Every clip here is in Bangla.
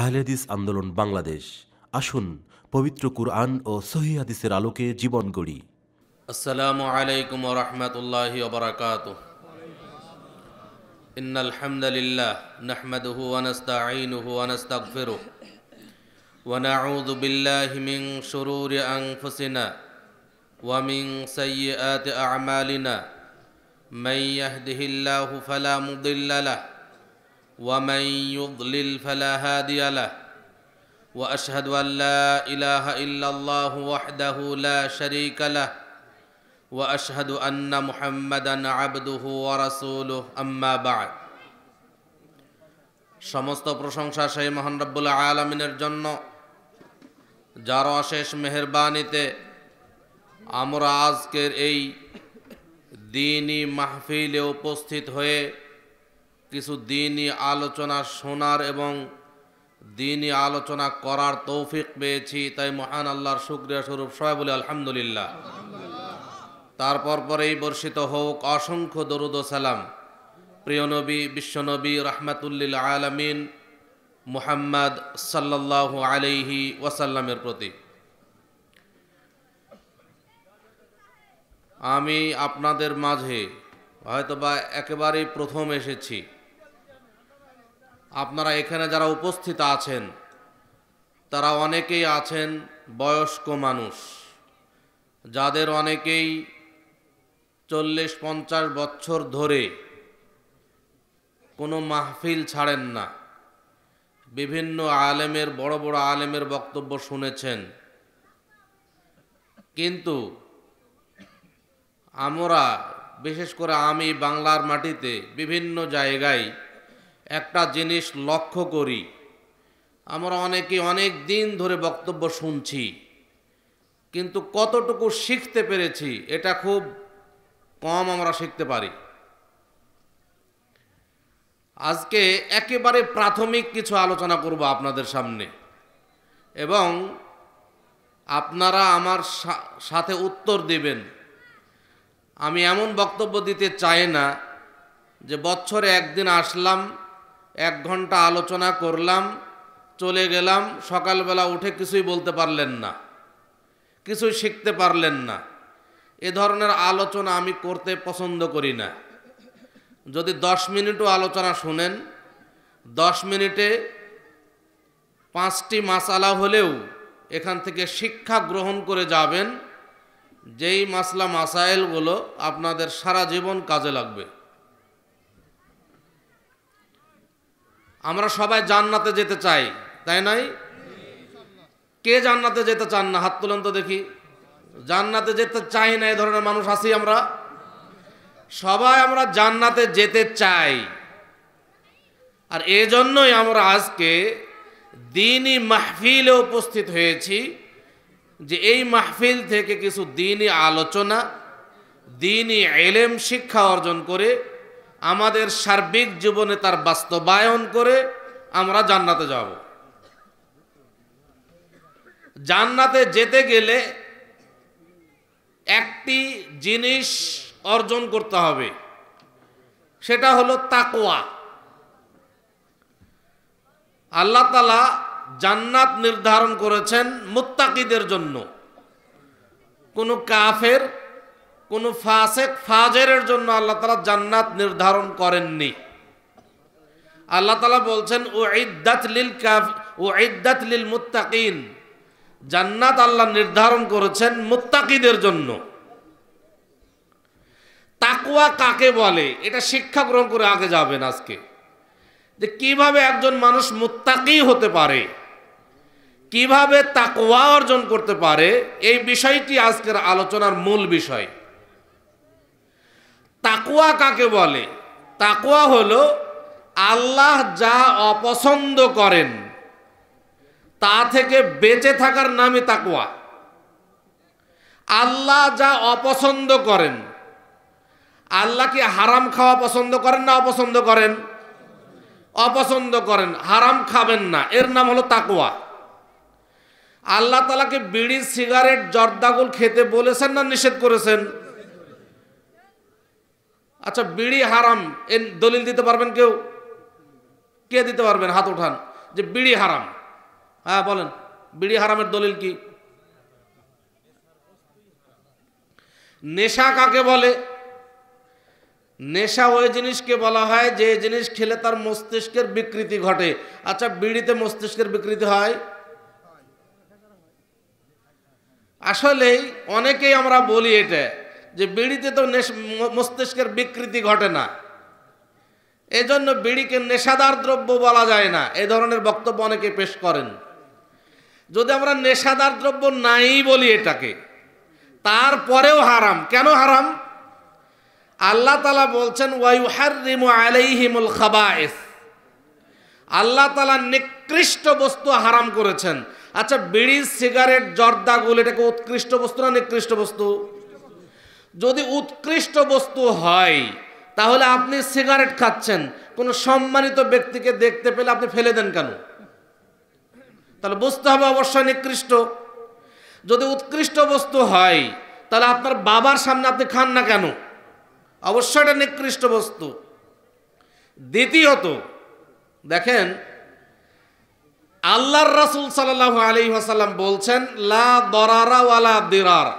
আহলেদিস আন্দোলন বাংলাদেশ আসুন পবিত্র কুরআন ও সহিহাদিসের আলোকে জীবন গড়ি আসসালামু আলাইকুম রহমতুল্লাহ ওবরাকাত إن الحمد لله نحمده ونستعينه ونستغفره ونعوذ بالله من شرور أنفسنا ومن سيئات أعمالنا من يهده الله فلا مضل له ومن يضلل فلا هادي له واشهد ان لا اله الا الله وحده لا شريك له واشهد ان محمدا عبده ورسوله اما بعد সমস্ত প্রশংসা সেই মহান রব্বুল আলমিনের জন্য যার অশেষ মেহরবানিতে আমরা আজকের এই দিনই মাহফিলে উপস্থিত হয়ে কিছু দিনই আলোচনা শোনার এবং দিনই আলোচনা করার তৌফিক পেয়েছি তাই মহান আল্লাহর শুক্রিয়া স্বরূপ সবাই বলি আলহামদুলিল্লাহ তারপর পরেই বর্ষিত হোক অসংখ্য দরুদ সালাম প্রিয়নবী বিশ্বনবী রহমাতুল্লিল আলমিন মুহাম্মদ সাল্লাহ আলাইহি ওয়াসাল্লামের প্রতি আমি আপনাদের মাঝে হয়তোবা একেবারেই প্রথম এসেছি আপনারা এখানে যারা উপস্থিত আছেন তারা অনেকেই আছেন বয়স্ক মানুষ যাদের অনেকেই চল্লিশ পঞ্চাশ বছর ধরে কোনো মাহফিল ছাড়েন না বিভিন্ন আলেমের বড় বড় আলেমের বক্তব্য শুনেছেন কিন্তু আমরা বিশেষ করে আমি বাংলার মাটিতে বিভিন্ন জায়গায় একটা জিনিস লক্ষ্য করি আমরা অনেকে অনেক দিন ধরে বক্তব্য শুনছি কিন্তু কতটুকু শিখতে পেরেছি এটা খুব কম আমরা শিখতে পারি আজকে একেবারে প্রাথমিক কিছু আলোচনা করব আপনাদের সামনে এবং আপনারা আমার সাথে উত্তর দেবেন আমি এমন বক্তব্য দিতে চাই না যে বছরে একদিন আসলাম এক ঘন্টা আলোচনা করলাম চলে গেলাম সকালবেলা উঠে কিছুই বলতে পারলেন না কিছুই শিখতে পারলেন না এ ধরনের আলোচনা আমি করতে পছন্দ করি না যদি দশ মিনিটও আলোচনা শুনেন দশ মিনিটে পাঁচটি মাসালা হলেও এখান থেকে শিক্ষা গ্রহণ করে যাবেন যেই মাসলা মাসাইলগুলো আপনাদের সারা জীবন কাজে লাগবে আমরা সবাই জান্নাতে যেতে চাই তাই নয় কে জান্নাতে যেতে চান না হাত তুলন্ত দেখি জান্নাতে যেতে চাই না এ ধরনের মানুষ আছি আমরা সবাই আমরা জান্নাতে যেতে চাই আর এজন্যই আমরা আজকে দিনই মাহফিলে উপস্থিত হয়েছি যে এই মাহফিল থেকে কিছু দিনই আলোচনা দিনই এলেম শিক্ষা অর্জন করে আমাদের সার্বিক জীবনে তার বাস্তবায়ন করে আমরা জান্নাতে যাব জান্নাতে যেতে গেলে একটি জিনিস অর্জন করতে হবে সেটা হলো তাকোয়া আল্লাহ তালা জান্নাত নির্ধারণ করেছেন মুত্তাকিদের জন্য কোনো কাফের কোনো ফাসেক ফাজেরের জন্য আল্লাহ তালা জান্নাত নির্ধারণ করেননি আল্লাহ তালা বলছেন ও ইদ্দাত লিল কাফ ও ইদ্দাত লিল মুত্তাকিন জান্নাত আল্লাহ নির্ধারণ করেছেন মুত্তাকিদের জন্য তাকুয়া কাকে বলে এটা শিক্ষা গ্রহণ করে আগে যাবেন আজকে যে কিভাবে একজন মানুষ মুত্তাকি হতে পারে কিভাবে তাকুয়া অর্জন করতে পারে এই বিষয়টি আজকের আলোচনার মূল বিষয় তাকুয়া কাকে বলে তাকুয়া হলো আল্লাহ যা অপছন্দ করেন তা থেকে বেঁচে থাকার নামই তাকুয়া আল্লাহ যা অপছন্দ করেন আল্লাহ কি হারাম খাওয়া পছন্দ করেন না অপছন্দ করেন অপছন্দ করেন হারাম খাবেন না এর নাম হলো তাকুয়া আল্লাহ তালাকে বিড়ি সিগারেট জর্দাগুল খেতে বলেছেন না নিষেধ করেছেন আচ্ছা বিড়ি হারাম এর দলিল দিতে পারবেন কেউ কে দিতে পারবেন হাত উঠান যে বিড়ি হারাম হ্যাঁ বলেন বিড়ি হারামের দলিল কি নেশা কাকে বলে নেশা ওই জিনিসকে বলা হয় যে জিনিস খেলে তার মস্তিষ্কের বিকৃতি ঘটে আচ্ছা বিড়িতে মস্তিষ্কের বিকৃতি হয় আসলেই অনেকেই আমরা বলি এটা যে বিড়িতে তো মস্তিষ্কের বিকৃতি ঘটে না এই জন্য বিড়িকে নেশাদার দ্রব্য বলা যায় না এ ধরনের বক্তব্য অনেকে পেশ করেন যদি আমরা নেশাদার দ্রব্য নাই বলি এটাকে তারপরেও হারাম কেন হারাম আল্লাহ তালা বলছেন ওয়াইহারিমু আলাইহিমুল এস আল্লাহ তালা নিকৃষ্ট বস্তু হারাম করেছেন আচ্ছা বিড়ি সিগারেট জর্দাগুল এটাকে উৎকৃষ্ট বস্তু না নিকৃষ্ট বস্তু যদি উৎকৃষ্ট বস্তু হয় তাহলে আপনি সিগারেট খাচ্ছেন কোনো সম্মানিত ব্যক্তিকে দেখতে পেলে আপনি ফেলে দেন কেন তাহলে বুঝতে হবে অবশ্যই নিকৃষ্ট যদি উৎকৃষ্ট বস্তু হয় তাহলে আপনার বাবার সামনে আপনি খান না কেন অবশ্যই এটা নিকৃষ্ট বস্তু দ্বিতীয়ত দেখেন আল্লাহর রাসুল সাল্লাহ আলী আসাল্লাম বলছেন লা দরারা ওয়ালা দিরারা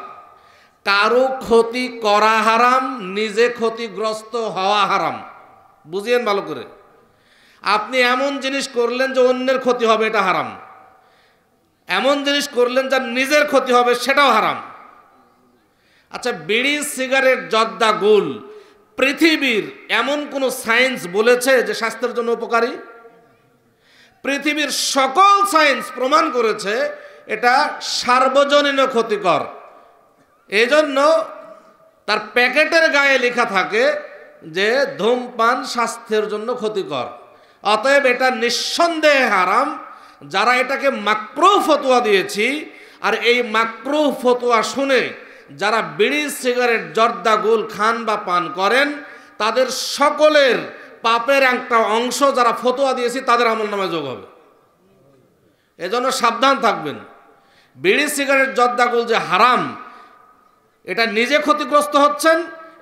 কারো ক্ষতি করা হারাম নিজে ক্ষতিগ্রস্ত হওয়া হারাম বুঝিয়েন ভালো করে আপনি এমন জিনিস করলেন যে অন্যের ক্ষতি হবে এটা হারাম এমন জিনিস করলেন যা নিজের ক্ষতি হবে সেটাও হারাম আচ্ছা বিড়ি সিগারেট জর্দা গোল পৃথিবীর এমন কোনো সায়েন্স বলেছে যে স্বাস্থ্যের জন্য উপকারী পৃথিবীর সকল সায়েন্স প্রমাণ করেছে এটা সার্বজনীন ক্ষতিকর এজন্য তার প্যাকেটের গায়ে লেখা থাকে যে ধূমপান স্বাস্থ্যের জন্য ক্ষতিকর অতএব এটা নিঃসন্দেহে হারাম যারা এটাকে মাক্রো ফতোয়া দিয়েছি আর এই মাক্রো ফতোয়া শুনে যারা বিড়ি সিগারেট জর্দা গুল খান বা পান করেন তাদের সকলের পাপের একটা অংশ যারা ফতোয়া দিয়েছি তাদের আমল নামে যোগ হবে এজন্য সাবধান থাকবেন বিড়ি সিগারেট জর্দা গুল যে হারাম এটা নিজে ক্ষতিগ্রস্ত হচ্ছেন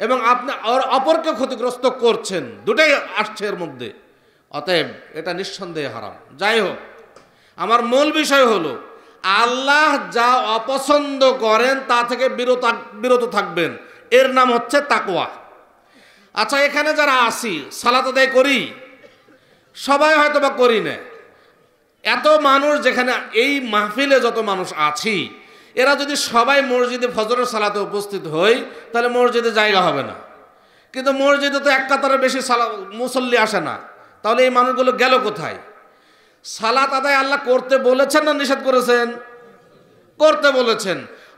এবং আপনি অপরকে ক্ষতিগ্রস্ত করছেন দুটাই আসছে এর মধ্যে অতএব এটা নিঃসন্দেহে হারাম যাই হোক আমার মূল বিষয় হলো আল্লাহ যা অপছন্দ করেন তা থেকে বিরত বিরত থাকবেন এর নাম হচ্ছে তাকোয়া আচ্ছা এখানে যারা আসি সালাত আদায় করি সবাই হয়তো বা করি না এত মানুষ যেখানে এই মাহফিলে যত মানুষ আছি এরা যদি সবাই মসজিদে ফজরের সালাতে উপস্থিত হয় তাহলে মসজিদে জায়গা হবে না কিন্তু মসজিদে তো এক কাতারের বেশি সালা মুসল্লি আসে না তাহলে এই মানুষগুলো গেল কোথায় সালাত আদায় আল্লাহ করতে বলেছেন না নিষেধ করেছেন করতে বলেছেন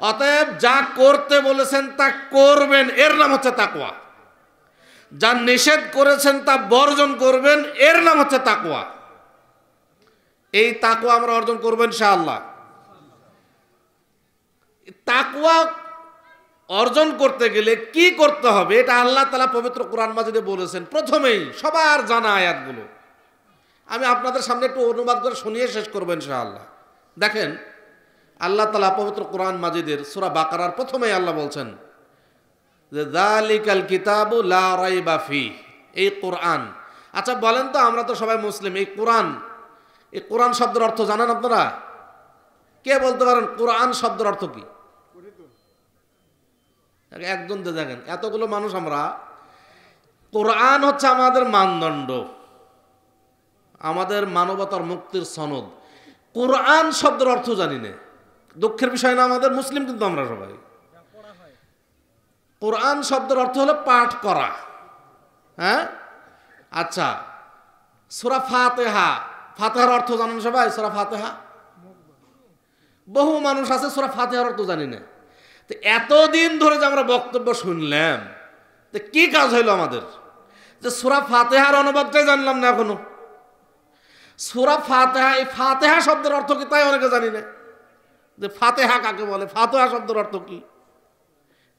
অতএব যা করতে বলেছেন তা করবেন এর নাম হচ্ছে তাকুয়া যা নিষেধ করেছেন তা বর্জন করবেন এর নাম হচ্ছে তাকুয়া এই তাকুয়া আমরা অর্জন করবেন আল্লাহ তাকুয়া অর্জন করতে গেলে কি করতে হবে এটা আল্লাহ তালা পবিত্র কোরআন মাজিদে বলেছেন প্রথমেই সবার জানা আয়াতগুলো আমি আপনাদের সামনে একটু অনুবাদ করে শুনিয়ে শেষ করবো আল্লাহ দেখেন আল্লাহ তালা পবিত্র কোরআন মাজিদের সুরা বাকারার প্রথমেই আল্লাহ বলছেন যে দালিকাল কিতাবু লা বাফি এই কোরআন আচ্ছা বলেন তো আমরা তো সবাই মুসলিম এই কোরআন এই কোরআন শব্দের অর্থ জানেন আপনারা কে বলতে পারেন কোরআন শব্দের অর্থ কী একজন দিয়ে দেখেন এতগুলো মানুষ আমরা কোরআন হচ্ছে আমাদের মানদণ্ড আমাদের মানবতার মুক্তির সনদ কোরআন শব্দের অর্থ জানি না দুঃখের বিষয় না আমাদের মুসলিম কিন্তু আমরা সবাই কোরআন শব্দের অর্থ হলো পাঠ করা হ্যাঁ আচ্ছা সুরা ফাতেহা ফাতেহার অর্থ জানেন সবাই সুরা ফাতেহা বহু মানুষ আছে সুরা ফাতেহার অর্থ জানি না তো এতদিন ধরে যে আমরা বক্তব্য শুনলাম তো কি কাজ হইলো আমাদের যে সুরা ফাতেহার অনুবাদটাই জানলাম না এখনো সুরা ফাতেহা এই ফাতেহা শব্দের অর্থ কি তাই অনেকে জানি না যে ফাতেহা কাকে বলে ফাতেহা শব্দের অর্থ কি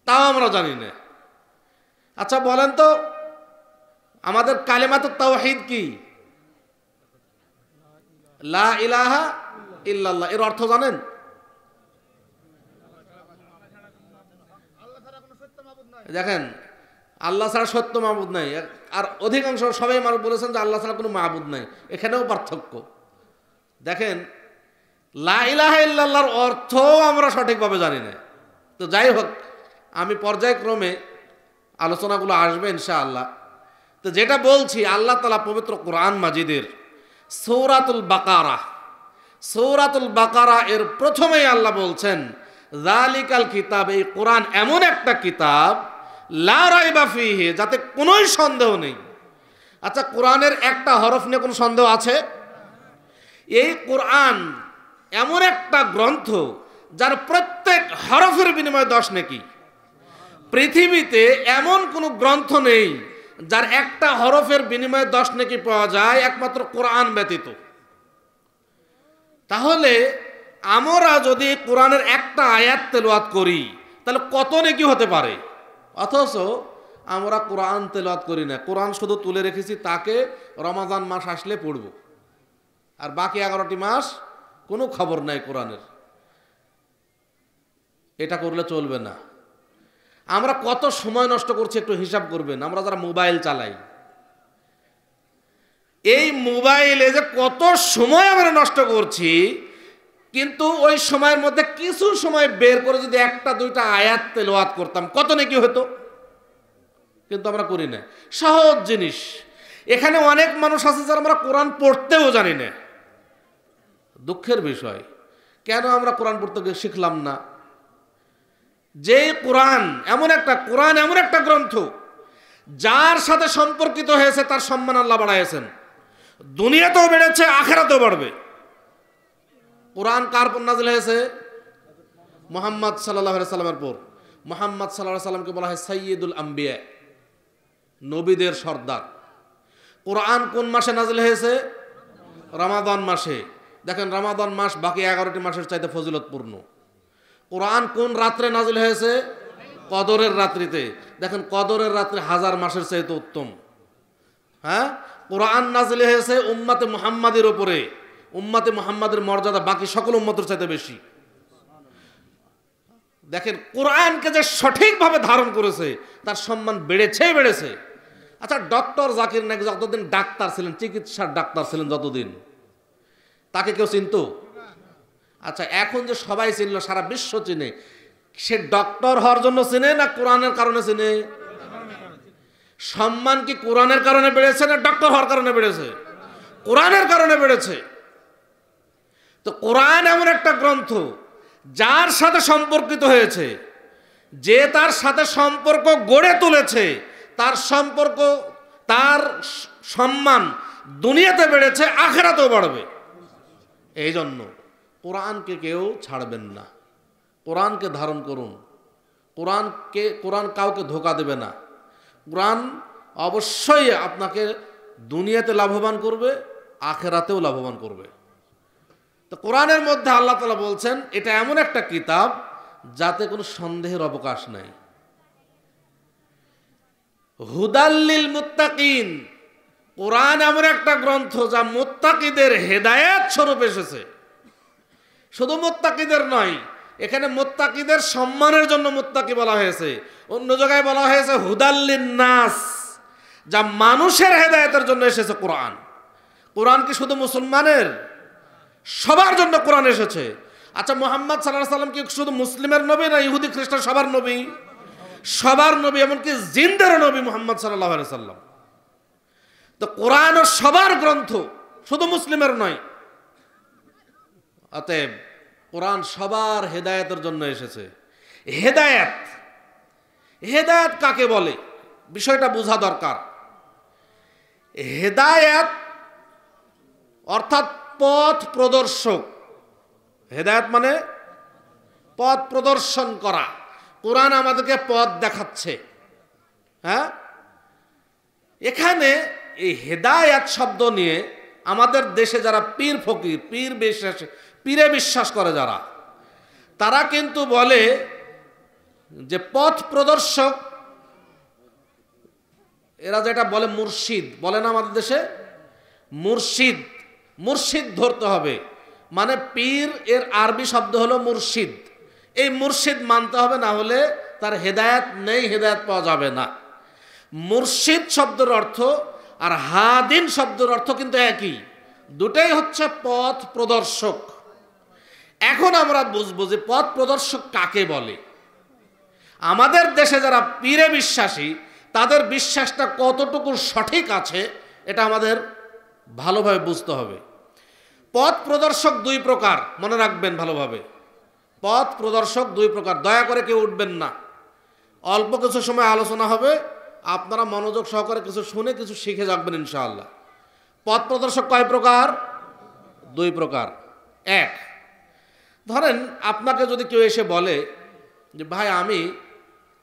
তাও আমরা জানি না আচ্ছা বলেন তো আমাদের কালেমাতের তাওহিদ কি লা ইলাহা ইল্লাল্লাহ এর অর্থ জানেন দেখেন আল্লাহ ছাড়া সত্য মাহবুদ নাই আর অধিকাংশ সবাই মানুষ বলেছেন যে আল্লাহ ছাড়া কোনো মাহবুদ নাই এখানেও পার্থক্য দেখেন লাইলাহার অর্থ আমরা সঠিকভাবে জানি না তো যাই হোক আমি পর্যায়ক্রমে আলোচনাগুলো আসবে আল্লাহ তো যেটা বলছি আল্লাহ তালা পবিত্র কোরআন মাজিদের সৌরাতুল বাকারা সৌরাতুল বাকারা এর প্রথমেই আল্লাহ বলছেন জালিকাল কিতাব এই কোরআন এমন একটা কিতাব লারাই যাতে কোনোই সন্দেহ নেই আচ্ছা কোরআনের একটা হরফ নিয়ে কোনো সন্দেহ আছে এই কোরআন এমন একটা গ্রন্থ যার প্রত্যেক হরফের বিনিময়ে দশ নাকি পৃথিবীতে এমন কোনো গ্রন্থ নেই যার একটা হরফের বিনিময়ে দশ নাকি পাওয়া যায় একমাত্র কোরআন ব্যতীত তাহলে আমরা যদি কোরআনের একটা আয়াত তেলোয়াত করি তাহলে কত নাকি হতে পারে অথচ আমরা কোরআন তেলাওয়াত করি না কোরআন শুধু তুলে রেখেছি তাকে রমাজান মাস আসলে পড়ব আর বাকি এগারোটি মাস কোনো খবর নাই কোরআনের এটা করলে চলবে না আমরা কত সময় নষ্ট করছি একটু হিসাব করবেন আমরা যারা মোবাইল চালাই এই মোবাইলে যে কত সময় আমরা নষ্ট করছি কিন্তু ওই সময়ের মধ্যে কিছু সময় বের করে যদি একটা দুইটা আয়াত তেলোয়াত করতাম কত নাকি হতো কিন্তু আমরা করি না সহজ জিনিস এখানে অনেক মানুষ আছে যারা আমরা কোরআন পড়তেও জানি না দুঃখের বিষয় কেন আমরা কোরআন পড়তে শিখলাম না যে কোরআন এমন একটা কোরআন এমন একটা গ্রন্থ যার সাথে সম্পর্কিত হয়েছে তার সম্মান আল্লাহ বাড়াইয়েছেন দুনিয়াতেও বেড়েছে আখেরাতেও বাড়বে কোরআন কার পর নাজিল হয়েছে মোহাম্মদ সাল্লাহ সাল্লামের পর মোহাম্মদ সাল্লাহ সাল্লামকে বলা হয় সৈয়দুল আম্বিয়া নবীদের সর্দার কোরআন কোন মাসে নাজিল হয়েছে রামাদান মাসে দেখেন রামাদান মাস বাকি এগারোটি মাসের চাইতে ফজিলতপূর্ণ কোরআন কোন রাত্রে নাজিল হয়েছে কদরের রাত্রিতে দেখেন কদরের রাত্রে হাজার মাসের চাইতে উত্তম হ্যাঁ কোরআন নাজিল হয়েছে উম্মাতে মুহাম্মাদের ওপরে উম্মাতে মোহাম্মদের মর্যাদা বাকি সকল উম্মতের চাইতে বেশি দেখেন কোরআনকে যে সঠিকভাবে ধারণ করেছে তার সম্মান বেড়েছে বেড়েছে আচ্ছা ডক্টর জাকির নাকি যতদিন ডাক্তার ছিলেন চিকিৎসার ডাক্তার ছিলেন যতদিন তাকে কেউ চিনত আচ্ছা এখন যে সবাই চিনল সারা বিশ্ব চিনে সে ডক্টর হওয়ার জন্য চিনে না কোরআনের কারণে চিনে সম্মান কি কোরআনের কারণে বেড়েছে না ডক্টর হওয়ার কারণে বেড়েছে কোরআনের কারণে বেড়েছে তো কোরআন এমন একটা গ্রন্থ যার সাথে সম্পর্কিত হয়েছে যে তার সাথে সম্পর্ক গড়ে তুলেছে তার সম্পর্ক তার সম্মান দুনিয়াতে বেড়েছে আখেরাতেও বাড়বে এই জন্য কোরআনকে কেউ ছাড়বেন না কোরআনকে ধারণ করুন কোরআনকে কোরআন কাউকে ধোকা দেবে না কোরআন অবশ্যই আপনাকে দুনিয়াতে লাভবান করবে আখেরাতেও লাভবান করবে তো কোরআনের মধ্যে আল্লাহ তালা বলছেন এটা এমন একটা কিতাব যাতে কোনো সন্দেহের অবকাশ নাই হুদাল্লিল মুত্তাকিন কোরআন এমন একটা গ্রন্থ যা মোত্তাকিদের হেদায়েত স্বরূপ এসেছে শুধু মোত্তাকিদের নয় এখানে মোত্তাকিদের সম্মানের জন্য মোত্তাকি বলা হয়েছে অন্য জায়গায় বলা হয়েছে হুদাল্লিন নাস যা মানুষের হেদায়েতের জন্য এসেছে কোরআন কোরআন কি শুধু মুসলমানের সবার জন্য কোরআন এসেছে আচ্ছা মোহাম্মদ সাল্লাহ সাল্লাম কি শুধু মুসলিমের নবী না ইহুদি খ্রিস্টান সবার নবী সবার নবী এমনকি জিন্দের নবী মোহাম্মদ সাল্লাহ সাল্লাম তো কোরআন সবার গ্রন্থ শুধু মুসলিমের নয় অতএব কোরআন সবার হেদায়তের জন্য এসেছে হেদায়ত হেদায়ত কাকে বলে বিষয়টা বোঝা দরকার হেদায়ত অর্থাৎ পথ প্রদর্শক হেদায়ত মানে পথ প্রদর্শন করা কোরআন আমাদেরকে পথ দেখাচ্ছে হ্যাঁ এখানে এই হেদায়াত শব্দ নিয়ে আমাদের দেশে যারা পীর ফকির পীর বিশ্বাস পীরে বিশ্বাস করে যারা তারা কিন্তু বলে যে পথ প্রদর্শক এরা যেটা বলে মুর্শিদ বলে না আমাদের দেশে মুর্শিদ মুর্শিদ ধরতে হবে মানে পীর এর আরবি শব্দ হলো মুর্শিদ এই মুর্শিদ মানতে হবে না হলে তার হেদায়ত নেই হেদায়ত পাওয়া যাবে না মুর্শিদ শব্দের অর্থ আর হাদিন শব্দের অর্থ কিন্তু একই দুটাই হচ্ছে পথ প্রদর্শক এখন আমরা বুঝবো যে পথ প্রদর্শক কাকে বলে আমাদের দেশে যারা পীরে বিশ্বাসী তাদের বিশ্বাসটা কতটুকু সঠিক আছে এটা আমাদের ভালোভাবে বুঝতে হবে পথ প্রদর্শক দুই প্রকার মনে রাখবেন ভালোভাবে পথ প্রদর্শক দুই প্রকার দয়া করে কেউ উঠবেন না অল্প কিছু সময় আলোচনা হবে আপনারা মনোযোগ সহকারে কিছু শুনে কিছু শিখে যাবেন ইনশাআল্লাহ পথ প্রদর্শক কয় প্রকার দুই প্রকার এক ধরেন আপনাকে যদি কেউ এসে বলে যে ভাই আমি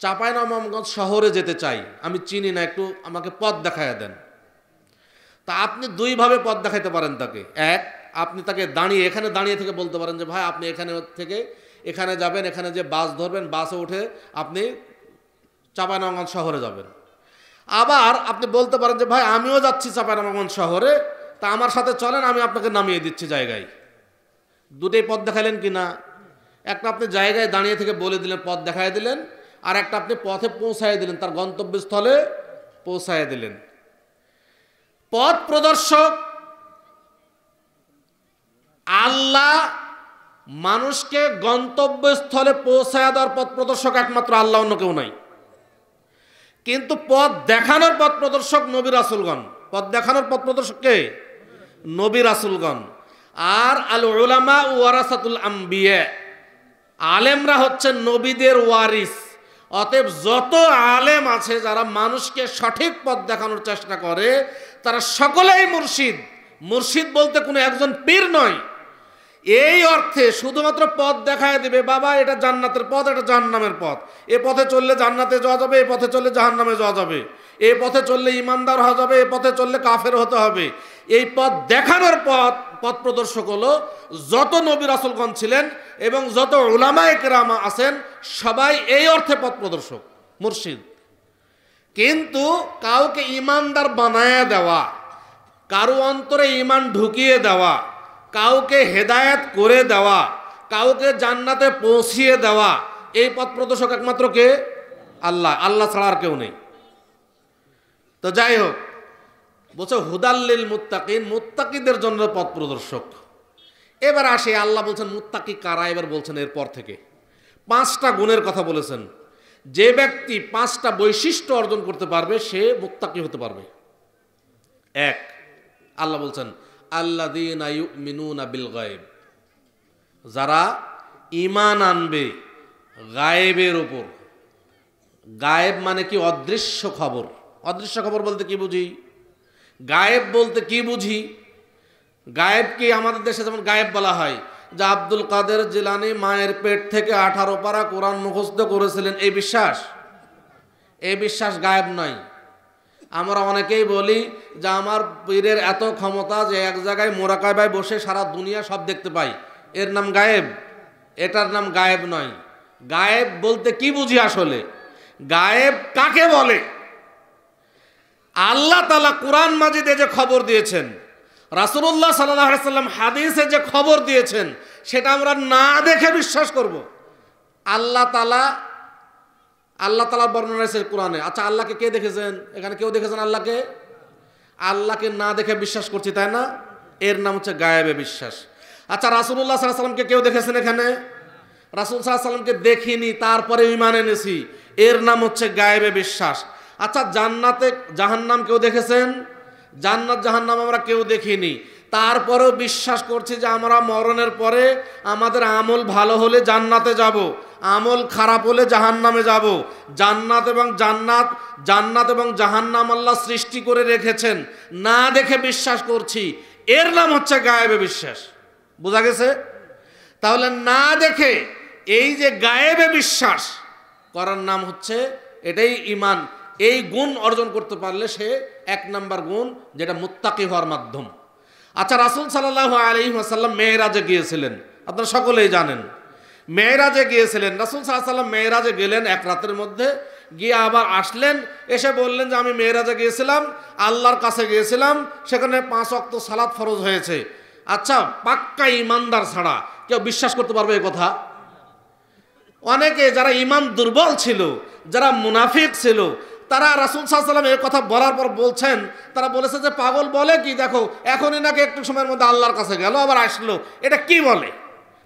চাপাইনামগঞ্জ শহরে যেতে চাই আমি চিনি না একটু আমাকে পথ দেখায় দেন তা আপনি দুইভাবে পথ দেখাইতে পারেন তাকে এক আপনি তাকে দাঁড়িয়ে এখানে দাঁড়িয়ে থেকে বলতে পারেন যে ভাই আপনি এখানে থেকে এখানে যাবেন এখানে যে বাস ধরবেন বাসে উঠে আপনি চাঁপাইনগঞ্জ শহরে যাবেন আবার আপনি বলতে পারেন যে ভাই আমিও যাচ্ছি চাঁপাইনগঞ্জ শহরে তা আমার সাথে চলেন আমি আপনাকে নামিয়ে দিচ্ছি জায়গায় দুটোই পথ দেখালেন কি না একটা আপনি জায়গায় দাঁড়িয়ে থেকে বলে দিলেন পথ দেখাই দিলেন আর একটা আপনি পথে পৌঁছায় দিলেন তার গন্তব্যস্থলে পৌঁছাই দিলেন পথ প্রদর্শক আল্লাহ মানুষকে গন্তব্যস্থলে পৌঁছায় দেওয়ার পথ প্রদর্শক একমাত্র আল্লাহ অন্য কেউ নাই কিন্তু পথ দেখানোর পথ প্রদর্শক নবী রাসুলগণ পথ দেখানোর পথ প্রদর্শক কে নবী রাসুলগণ আর আল ওলামা ওয়ারাসাতুল আম্বিয়ে আলেমরা হচ্ছে নবীদের ওয়ারিস অতএব যত আলেম আছে যারা মানুষকে সঠিক পথ দেখানোর চেষ্টা করে তারা সকলেই মুর্শিদ মুর্শিদ বলতে কোনো একজন পীর নয় এই অর্থে শুধুমাত্র পথ দেখায় দেবে বাবা এটা জান্নাতের পথ এটা জাহান্নামের পথ এ পথে চললে জান্নাতে যাওয়া যাবে এ পথে চললে জাহান্নামে যাওয়া যাবে এ পথে চললে ইমানদার হওয়া যাবে এ পথে চললে কাফের হতে হবে এই পথ দেখানোর পথ পথ প্রদর্শক হলো যত নবী রাসুলগণ ছিলেন এবং যত ওলামা একরামা আছেন সবাই এই অর্থে পথ প্রদর্শক মুর্শিদ কিন্তু কাউকে ইমানদার বানায়া দেওয়া কারো অন্তরে ইমান ঢুকিয়ে দেওয়া কাউকে হেদায়েত করে দেওয়া কাউকে জান্নাতে পৌঁছিয়ে দেওয়া এই পথ প্রদর্শক একমাত্র কে আল্লাহ আল্লাহ ছাড়া আর কেউ নেই তো যাই হোক বলছে হুদাল্লিল মুত্তাকিন মুত্তাকিদের জন্য পথ প্রদর্শক এবার আসে আল্লাহ বলছেন মুত্তাকি কারা এবার বলছেন এরপর থেকে পাঁচটা গুণের কথা বলেছেন যে ব্যক্তি পাঁচটা বৈশিষ্ট্য অর্জন করতে পারবে সে মুত্তাকি হতে পারবে এক আল্লাহ বলছেন আল্লা দিন বিল গায়েব যারা ইমান আনবে গায়েবের ওপর গায়েব মানে কি অদৃশ্য খবর অদৃশ্য খবর বলতে কি বুঝি গায়েব বলতে কি বুঝি গায়েবকে আমাদের দেশে যেমন গায়েব বলা হয় যে আব্দুল কাদের জিলানি মায়ের পেট থেকে আঠারো পারা কোরআন মুখস্থ করেছিলেন এই বিশ্বাস এই বিশ্বাস গায়েব নয় আমরা অনেকেই বলি যে আমার পীরের এত ক্ষমতা যে এক জায়গায় মোরাকায় বসে সারা দুনিয়া সব দেখতে পাই এর নাম গায়েব এটার নাম গায়েব নয় গায়েব বলতে কি বুঝি আসলে গায়েব কাকে বলে আল্লাহ তালা কোরআন মাজিদে যে খবর দিয়েছেন রাসুল্লাহ সাল্লাহ সাল্লাম হাদিসে যে খবর দিয়েছেন সেটা আমরা না দেখে বিশ্বাস করব। আল্লাহ তালা আল্লাহ তালা বর্ণনা আছে কোরআনে আচ্ছা আল্লাহকে কে দেখেছেন এখানে কেউ দেখেছেন আল্লাহকে আল্লাহকে না দেখে বিশ্বাস করছি তাই না এর নাম হচ্ছে গায়েবে বিশ্বাস আচ্ছা রাসুল্লাহ সাল্লাহ সাল্লামকে কেউ দেখেছেন এখানে রাসুল সাল্লাহ সাল্লামকে দেখিনি তারপরে ইমান এনেছি এর নাম হচ্ছে গায়েবে বিশ্বাস আচ্ছা জান্নাতে জাহান্নাম কেউ দেখেছেন জান্নাত জাহান্নাম আমরা কেউ দেখিনি তারপরেও বিশ্বাস করছি যে আমরা মরণের পরে আমাদের আমল ভালো হলে জান্নাতে যাব আমল খারাপ হলে জাহান্নামে যাব জান্নাত এবং জান্নাত জান্নাত এবং জাহান্নাম আল্লাহ সৃষ্টি করে রেখেছেন না দেখে বিশ্বাস করছি এর নাম হচ্ছে গায়েবে বিশ্বাস বোঝা গেছে তাহলে না দেখে এই যে গায়েবে বিশ্বাস করার নাম হচ্ছে এটাই ইমান এই গুণ অর্জন করতে পারলে সে এক নাম্বার গুণ যেটা মুত্তাকি হওয়ার মাধ্যম আচ্ছা রাসুল সাল্লাহ আলী আসাল্লাম মেয়েরাজে গিয়েছিলেন আপনারা সকলেই জানেন মেয়েরাজে গিয়েছিলেন রাসুল সাল্লাম মেয়েরাজে গেলেন এক রাতের মধ্যে গিয়ে আবার আসলেন এসে বললেন যে আমি মেয়েরাজে গিয়েছিলাম আল্লাহর কাছে গিয়েছিলাম সেখানে পাঁচ অক্ত সালাদ ফরজ হয়েছে আচ্ছা পাক্কা ইমানদার ছাড়া কেউ বিশ্বাস করতে পারবে এই কথা অনেকে যারা ইমান দুর্বল ছিল যারা মুনাফিক ছিল তারা রাসুল সাহসাল্লাম এর কথা বলার পর বলছেন তারা বলেছে যে পাগল বলে কি দেখো এখনই নাকি একটু সময়ের মধ্যে আল্লাহর কাছে গেল আবার আসলো এটা কি বলে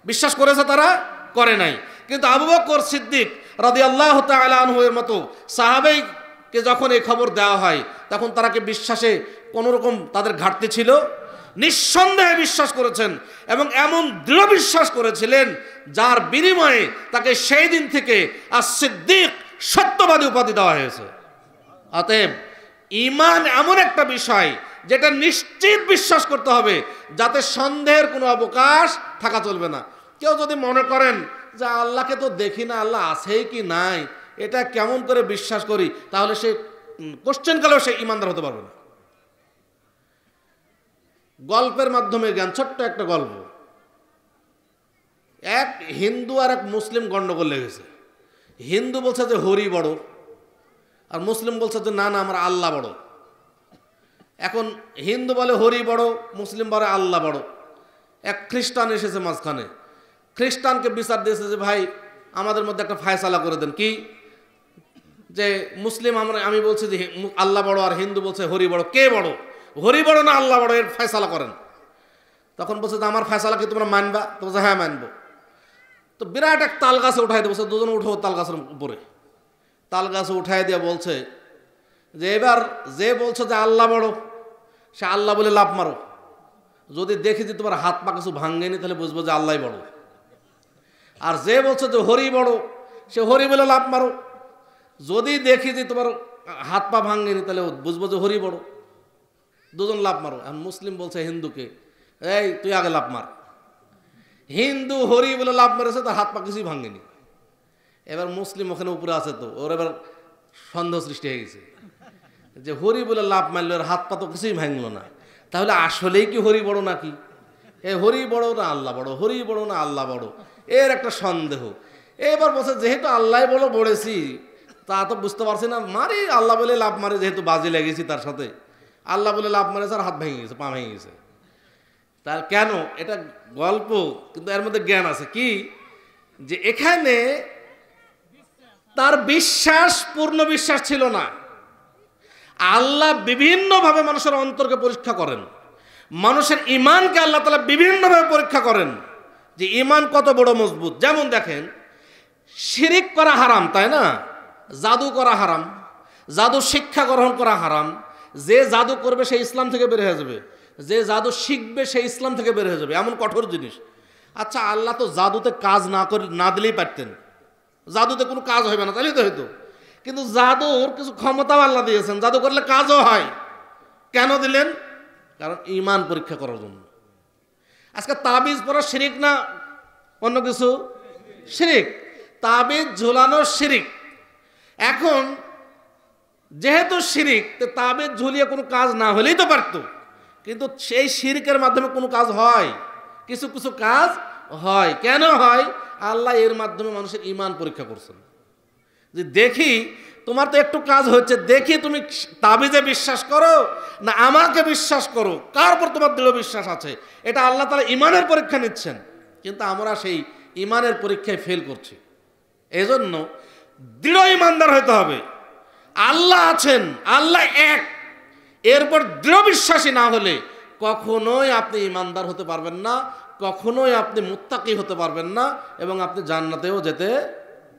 বিশ্বাস করেছে তারা করে নাই কিন্তু আবু বকর সিদ্দিক রাদি আল্লাহ তালুয়ের মতো সাহাবেইকে যখন এই খবর দেওয়া হয় তখন তারা কি বিশ্বাসে কোনোরকম তাদের ঘাটতি ছিল নিঃসন্দেহে বিশ্বাস করেছেন এবং এমন দৃঢ় বিশ্বাস করেছিলেন যার বিনিময়ে তাকে সেই দিন থেকে আর সিদ্দিক সত্যবাদী উপাধি দেওয়া হয়েছে অতএব ইমান এমন একটা বিষয় যেটা নিশ্চিত বিশ্বাস করতে হবে যাতে সন্দেহের কোনো অবকাশ থাকা চলবে না কেউ যদি মনে করেন যে আল্লাহকে তো দেখি না আল্লাহ আছেই কি নাই এটা কেমন করে বিশ্বাস করি তাহলে সে কোশ্চেন কালেও সে ইমানদার হতে পারবে না গল্পের মাধ্যমে জ্ঞান ছোট্ট একটা গল্প এক হিন্দু আর এক মুসলিম গণ্ডগোল লেগেছে হিন্দু বলছে যে হরি বড় আর মুসলিম বলছে যে না না আমার আল্লাহ বড় এখন হিন্দু বলে হরি বড় মুসলিম বলে আল্লাহ বড় এক খ্রিস্টান এসেছে মাঝখানে খ্রিস্টানকে বিচার দিয়েছে যে ভাই আমাদের মধ্যে একটা ফায়সালা করে দেন কি যে মুসলিম আমরা আমি বলছি যে আল্লাহ বড় আর হিন্দু বলছে হরি বড় কে বড় হরি বড় না আল্লাহ বড় এর ফয়সালা করেন তখন বলছে যে আমার কি তোমরা মানবা তো বলছে হ্যাঁ মানবো তো বিরাট এক তালগাছে উঠাই দেবো দুজন উঠো তাল গাছের উপরে তাল গাছ উঠাই দিয়ে বলছে যে এবার যে বলছো যে আল্লাহ মারো সে আল্লাহ বলে লাভ মারো যদি দেখি যে তোমার হাত পা কিছু ভাঙ্গেনি তাহলে বুঝবো যে আল্লাহ বড় আর যে বলছো যে হরি বড় সে হরি বলে লাভ মারো যদি দেখি যে তোমার হাত পা ভাঙ্গেনি তাহলে বুঝবো যে হরি বড় দুজন লাভ মারো আর মুসলিম বলছে হিন্দুকে এই তুই আগে লাভ মার হিন্দু হরি বলে লাভ মেরেছে তার হাত পা কিছুই ভাঙ্গেনি এবার মুসলিম ওখানে উপরে আছে তো ওর এবার সন্দেহ সৃষ্টি হয়ে গেছে যে হরি বলে লাভ মারল ওর হাত পা তো কিছুই ভাঙলো না তাহলে আসলেই কি হরি বড় নাকি এ হরি বড় না আল্লাহ বড় হরি বড় না আল্লাহ বড় এর একটা সন্দেহ এবার বসে যেহেতু আল্লাহ বলে বড়েছি তা তো বুঝতে পারছি না মারি আল্লাহ বলে লাভ মারে যেহেতু বাজি লেগেছি তার সাথে আল্লাহ বলে লাভ মারে আর হাত ভেঙে গেছে পা ভেঙে গেছে তার কেন এটা গল্প কিন্তু এর মধ্যে জ্ঞান আছে কি যে এখানে তার বিশ্বাস পূর্ণ বিশ্বাস ছিল না আল্লাহ বিভিন্নভাবে মানুষের অন্তরকে পরীক্ষা করেন মানুষের ইমানকে আল্লাহ তালা বিভিন্নভাবে পরীক্ষা করেন যে ইমান কত বড় মজবুত যেমন দেখেন শিরিক করা হারাম তাই না জাদু করা হারাম জাদু শিক্ষা গ্রহণ করা হারাম যে জাদু করবে সে ইসলাম থেকে বের হয়ে যাবে যে জাদু শিখবে সে ইসলাম থেকে বের হয়ে যাবে এমন কঠোর জিনিস আচ্ছা আল্লাহ তো জাদুতে কাজ না করে না দিলেই পারতেন জাদুতে কোনো কাজ হবে না তাহলে তো হয়তো কিন্তু জাদুর কিছু ক্ষমতাও আল্লাহ দিয়েছেন জাদু করলে কাজও হয় কেন দিলেন কারণ ইমান পরীক্ষা করার জন্য আজকে তাবিজ পরা শিরিক না অন্য কিছু শিরিক তাবিজ ঝুলানো শিরিক এখন যেহেতু শিরিক তো তাবিজ ঝুলিয়ে কোনো কাজ না হলেই তো পারত কিন্তু সেই শিরিকের মাধ্যমে কোনো কাজ হয় কিছু কিছু কাজ হয় কেন হয় আল্লাহ এর মাধ্যমে মানুষের ইমান পরীক্ষা করছেন যে দেখি তোমার তো একটু কাজ হচ্ছে দেখি তুমি তাবিজে বিশ্বাস করো না আমাকে বিশ্বাস করো কার উপর তোমার দৃঢ় বিশ্বাস আছে এটা আল্লাহ তালা ইমানের পরীক্ষা নিচ্ছেন কিন্তু আমরা সেই ইমানের পরীক্ষায় ফেল করছি এজন্য দৃঢ় ইমানদার হতে হবে আল্লাহ আছেন আল্লাহ এক এরপর দৃঢ় বিশ্বাসী না হলে কখনোই আপনি ইমানদার হতে পারবেন না কখনোই আপনি মুত্তাকি হতে পারবেন না এবং আপনি জান্নাতেও যেতে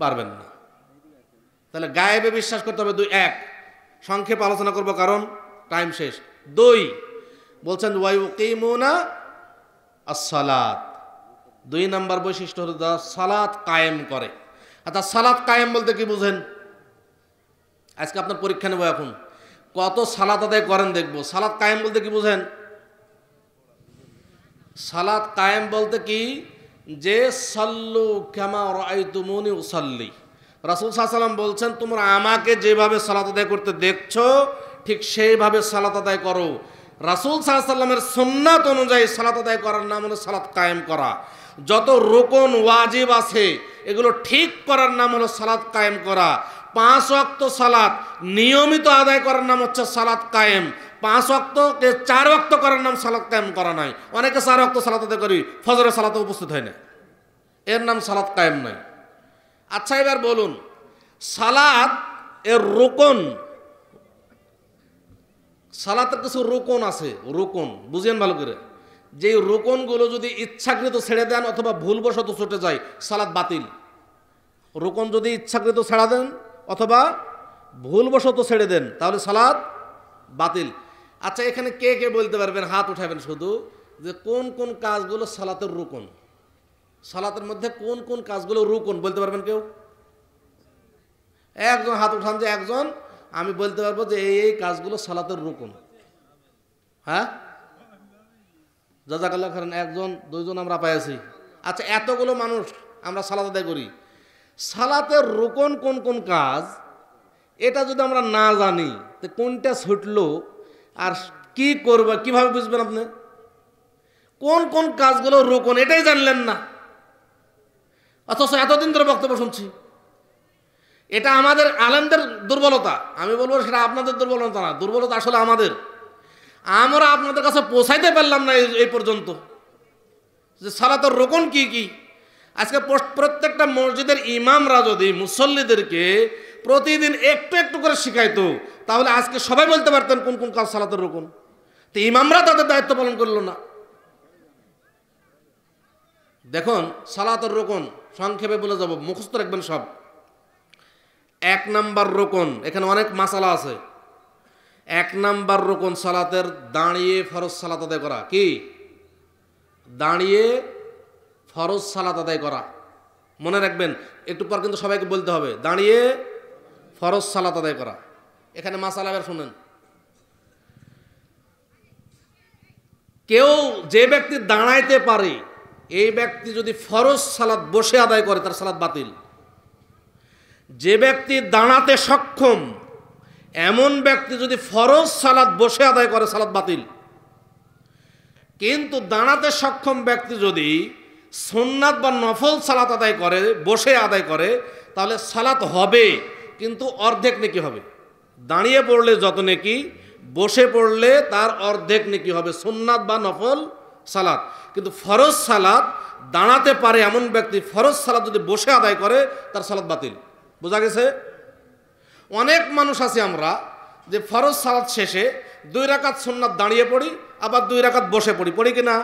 পারবেন না তাহলে গায়েবে বিশ্বাস করতে হবে দুই এক সংক্ষেপ আলোচনা করব কারণ টাইম শেষ দুই বলছেন ওয়াইকিমুনা আসসালাত দুই নাম্বার বৈশিষ্ট্য হলো তারা সালাত কায়েম করে আচ্ছা সালাত কায়েম বলতে কি বুঝেন আজকে আপনার পরীক্ষা নেব এখন কত সালাত আদায় করেন দেখবো সালাত কায়েম বলতে কি বুঝেন সালাত কায়েম বলতে কি যে সাল্লু ক্ষমা রায় ও উসাল্লি রাসুল সাহসাল্লাম বলছেন তোমরা আমাকে যেভাবে সালাত আদায় করতে দেখছো ঠিক সেইভাবে সালাত আদায় করো রাসুল সাহসাল্লামের সন্ন্যাত অনুযায়ী সালাত আদায় করার নাম হলো সালাত কায়েম করা যত রোকন ওয়াজিব আছে এগুলো ঠিক করার নাম হলো সালাত কায়েম করা পাঁচ অক্ত সালাত নিয়মিত আদায় করার নাম হচ্ছে সালাত কায়েম পাঁচ অক্তকে চার অক্ত করার নাম সালাত কায়েম করা নাই অনেকে চার অক্ত সালাত আদায় করি ফজরের সালাতে উপস্থিত হয় না এর নাম সালাত কায়েম নাই আচ্ছা এবার বলুন সালাদ এর রোকন সালাতের কিছু রোকন আছে রোকন বুঝেন ভালো করে যে রোকনগুলো যদি ইচ্ছাকৃত ছেড়ে দেন অথবা ভুলবশত ছুটে যায় সালাদ বাতিল রোকন যদি ইচ্ছাকৃত ছেড়া দেন অথবা ভুলবশত ছেড়ে দেন তাহলে সালাদ বাতিল আচ্ছা এখানে কে কে বলতে পারবেন হাত উঠাবেন শুধু যে কোন কোন কাজগুলো সালাতের রুকন সালাতের মধ্যে কোন কোন কাজগুলো রুকন বলতে পারবেন কেউ একজন হাত উঠান যে একজন আমি বলতে পারবো যে এই এই কাজগুলো সালাতের রুকন হ্যাঁ যা জাজাকাল্লাহ খান একজন দুইজন আমরা পাইছি আচ্ছা এতগুলো মানুষ আমরা সালাদ আদায় করি সালাতের রোকন কোন কোন কাজ এটা যদি আমরা না জানি তো কোনটা ছুটলো আর কি করবে কিভাবে বুঝবেন আপনি কোন কোন কাজগুলো রোকন এটাই জানলেন না অথচ এতদিন ধরে বক্তব্য শুনছি এটা আমাদের আলেমদের দুর্বলতা আমি বলবো সেটা আপনাদের দুর্বলতা না দুর্বলতা আসলে আমাদের আমরা আপনাদের কাছে পৌঁছাইতে পারলাম না এই পর্যন্ত যে সালাতের রোকন কি কী আজকে প্রত্যেকটা মসজিদের ইমামরা যদি মুসল্লিদেরকে প্রতিদিন একটু একটু করে শিখাইতো তাহলে আজকে সবাই বলতে পারতেন কোন কোন কাজ সালাতের রকম তো ইমামরা তাদের দায়িত্ব পালন করলো না দেখুন সালাতের রোকন সংক্ষেপে বলে যাব মুখস্থ রাখবেন সব এক নাম্বার রোকন এখানে অনেক মাসালা আছে এক নাম্বার রোকন সালাতের দাঁড়িয়ে ফরজ সালাত আদায় করা কি দাঁড়িয়ে ফরজ সালাত আদায় করা মনে রাখবেন একটু পর কিন্তু সবাইকে বলতে হবে দাঁড়িয়ে ফরজ সালাত আদায় করা এখানে মাসাল আবার শোনেন কেউ যে ব্যক্তি দাঁড়াইতে পারে এই ব্যক্তি যদি ফরজ সালাদ বসে আদায় করে তার সালাদ বাতিল যে ব্যক্তি দাঁড়াতে সক্ষম এমন ব্যক্তি যদি ফরজ সালাদ বসে আদায় করে সালাদ বাতিল কিন্তু দাঁড়াতে সক্ষম ব্যক্তি যদি সুন্নাত বা নফল সালাত আদায় করে বসে আদায় করে তাহলে সালাত হবে কিন্তু অর্ধেক নেকি হবে দাঁড়িয়ে পড়লে যত নেকি বসে পড়লে তার অর্ধেক নেকি হবে সুন্নাত বা নফল সালাত কিন্তু ফরজ সালাত দাঁড়াতে পারে এমন ব্যক্তি ফরজ সালাত যদি বসে আদায় করে তার সালাত বাতিল বোঝা গেছে অনেক মানুষ আছি আমরা যে ফরজ সালাত শেষে দুই রাকাত সুন্নাত দাঁড়িয়ে পড়ি আবার দুই রাকাত বসে পড়ি পড়ি কিনা না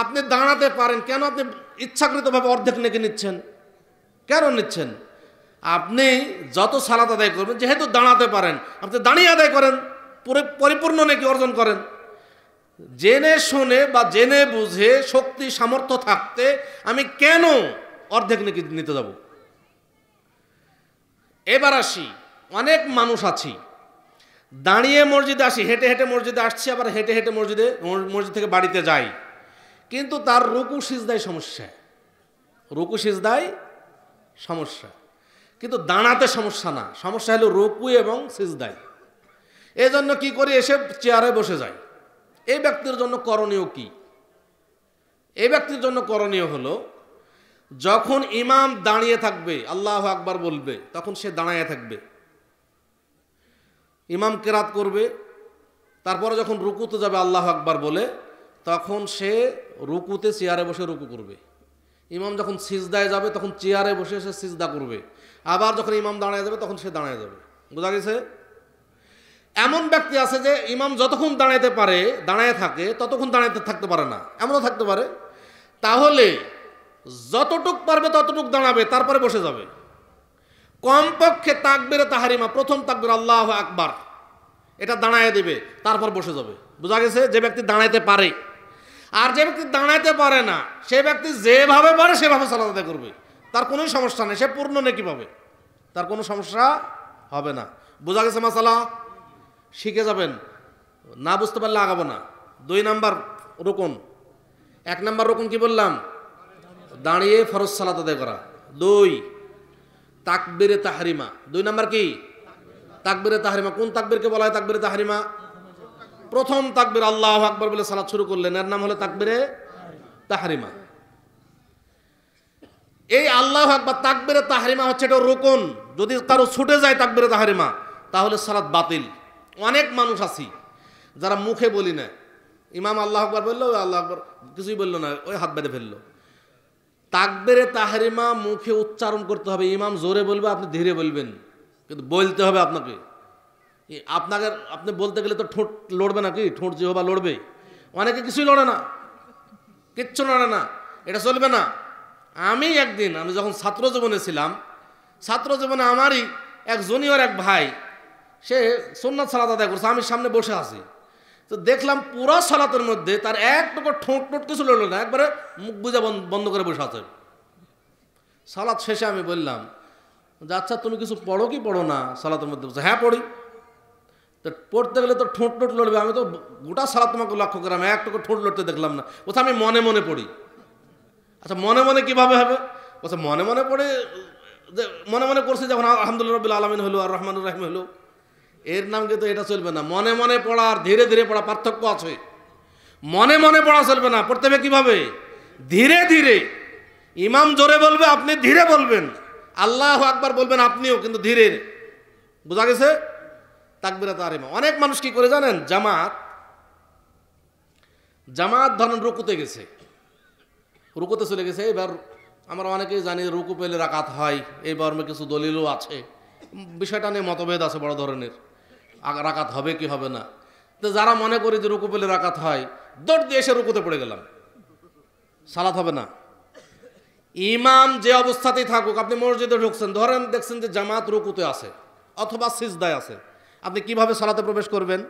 আপনি দাঁড়াতে পারেন কেন আপনি ইচ্ছাকৃতভাবে অর্ধেক নেকে নিচ্ছেন কেন নিচ্ছেন আপনি যত সালাত আদায় করবেন যেহেতু দাঁড়াতে পারেন আপনি দাঁড়িয়ে আদায় করেন পরিপূর্ণ নেকি অর্জন করেন জেনে শুনে বা জেনে বুঝে শক্তি সামর্থ্য থাকতে আমি কেন অর্ধেক নেকি নিতে যাব এবার আসি অনেক মানুষ আছি দাঁড়িয়ে মসজিদে আসি হেঁটে হেঁটে মসজিদে আসছি আবার হেঁটে হেঁটে মসজিদে মসজিদ থেকে বাড়িতে যায় কিন্তু তার রুকু সিজদায় সমস্যা রুকু সিজদায় সমস্যা কিন্তু দাঁড়াতে সমস্যা না সমস্যা হলো রুকু এবং সিজদায় এই জন্য কী করি এসে চেয়ারে বসে যায় এই ব্যক্তির জন্য করণীয় কি এই ব্যক্তির জন্য করণীয় হলো যখন ইমাম দাঁড়িয়ে থাকবে আল্লাহ আকবার বলবে তখন সে দাঁড়ায় থাকবে ইমাম কেরাত করবে তারপরে যখন রুকুতে যাবে আল্লাহ আকবার বলে তখন সে রুকুতে চেয়ারে বসে রুকু করবে ইমাম যখন সিজদায় যাবে তখন চেয়ারে বসে সে সিজদা করবে আবার যখন ইমাম দাঁড়ায় যাবে তখন সে দাঁড়ায় যাবে বোঝা গেছে এমন ব্যক্তি আছে যে ইমাম যতক্ষণ দাঁড়াইতে পারে দাঁড়ায় থাকে ততক্ষণ দাঁড়াইতে থাকতে পারে না এমনও থাকতে পারে তাহলে যতটুক পারবে ততটুক দাঁড়াবে তারপরে বসে যাবে কমপক্ষে তাকবেরে তাহারিমা প্রথম তাকবের আল্লাহ আকবার এটা দাঁড়ায় দেবে তারপর বসে যাবে বোঝা গেছে যে ব্যক্তি দাঁড়াইতে পারে আর যে ব্যক্তি দাঁড়াতে পারে না সে ব্যক্তি যেভাবে পারে সেভাবে সালাদাতে করবে তার কোনো সমস্যা নেই সে পূর্ণ নেকি পাবে তার কোনো সমস্যা হবে না বোঝা গেছে মাসালা শিখে যাবেন না বুঝতে পারলে আগাবো না দুই নাম্বার রোকন এক নাম্বার রোকন কি বললাম দাঁড়িয়ে ফরজ সালাত আদায় করা দুই তাকবিরে তাহারিমা দুই নাম্বার কি তাকবিরে তাহারিমা কোন তাকবিরকে বলা হয় তাকবিরে তাহারিমা প্রথম তাকবির আল্লাহ আকবর বলে সালাদ শুরু করলেন এর নাম হলো তাকবিরে তাহারিমা এই আল্লাহ আকবর তাকবিরে তাহারিমা হচ্ছে এটা রোকন যদি কারো ছুটে যায় তাকবিরে তাহারিমা তাহলে সালাদ বাতিল অনেক মানুষ আছি যারা মুখে বলি না ইমাম আল্লাহ আকবর বললো আল্লাহ আকবর কিছুই বললো না ওই হাত বেঁধে ফেললো তাকবেরে তাহারিমা মুখে উচ্চারণ করতে হবে ইমাম জোরে বলবে আপনি ধীরে বলবেন কিন্তু বলতে হবে আপনাকে আপনাকে আপনি বলতে গেলে তো ঠোঁট লড়বে না কি ঠোঁট হবা লড়বে অনেকে কিছুই লড়ে না কিচ্ছু লড়ে না এটা চলবে না আমি একদিন আমি যখন ছাত্র জীবনে ছিলাম ছাত্র জীবনে আমারই এক জুনিয়র এক ভাই সে সোননাথ সালাত আদায় করছে আমি সামনে বসে আছি তো দেখলাম পুরো সালাতের মধ্যে তার এক টুকর ঠোঁট টোট কিছু লড়লো না একবারে মুখ বুঝা বন্ধ করে বসে আছে সালাত শেষে আমি বললাম যে আচ্ছা তুমি কিছু পড়ো কি পড়ো না সালাতের মধ্যে হ্যাঁ পড়ি তো পড়তে গেলে তো ঠোঁট টোট লড়বে আমি তো গোটা সারা তোমাকে লক্ষ্য করলাম একটুকু ঠোঁট লড়তে দেখলাম না কোথাও আমি মনে মনে পড়ি আচ্ছা মনে মনে কীভাবে হবে কোথাও মনে মনে পড়ে যে মনে মনে করছে যখন আলহামদুলিল্লাহ রবিল আলমিন হলো আর রহমানুর রাহিম হলো এর নাম কিন্তু এটা চলবে না মনে মনে পড়া আর ধীরে ধীরে পড়া পার্থক্য আছে মনে মনে পড়া চলবে না পড়তে হবে কীভাবে ধীরে ধীরে ইমাম জোরে বলবে আপনি ধীরে বলবেন আল্লাহ আকবার বলবেন আপনিও কিন্তু ধীরে বোঝা গেছে তাকবিরাত তারিমে অনেক মানুষ কি করে জানেন জামাত জামাত ধরেন রুকুতে গেছে রুকুতে চলে গেছে এবার আমরা অনেকেই জানি রুকু পেলে রাকাত হয় এই বর্মে কিছু দলিলও আছে বিষয়টা নিয়ে মতভেদ আছে বড় ধরনের রাকাত হবে কি হবে না তো যারা মনে করি যে রুকু পেলে রাকাত হয় দৌড় দিয়ে এসে রুকুতে পড়ে গেলাম সালাত হবে না ইমাম যে অবস্থাতেই থাকুক আপনি মসজিদে ঢুকছেন ধরেন দেখছেন যে জামাত রুকুতে আছে অথবা সিজদায় আছে আপনি কিভাবে সলাতে প্রবেশ করবেন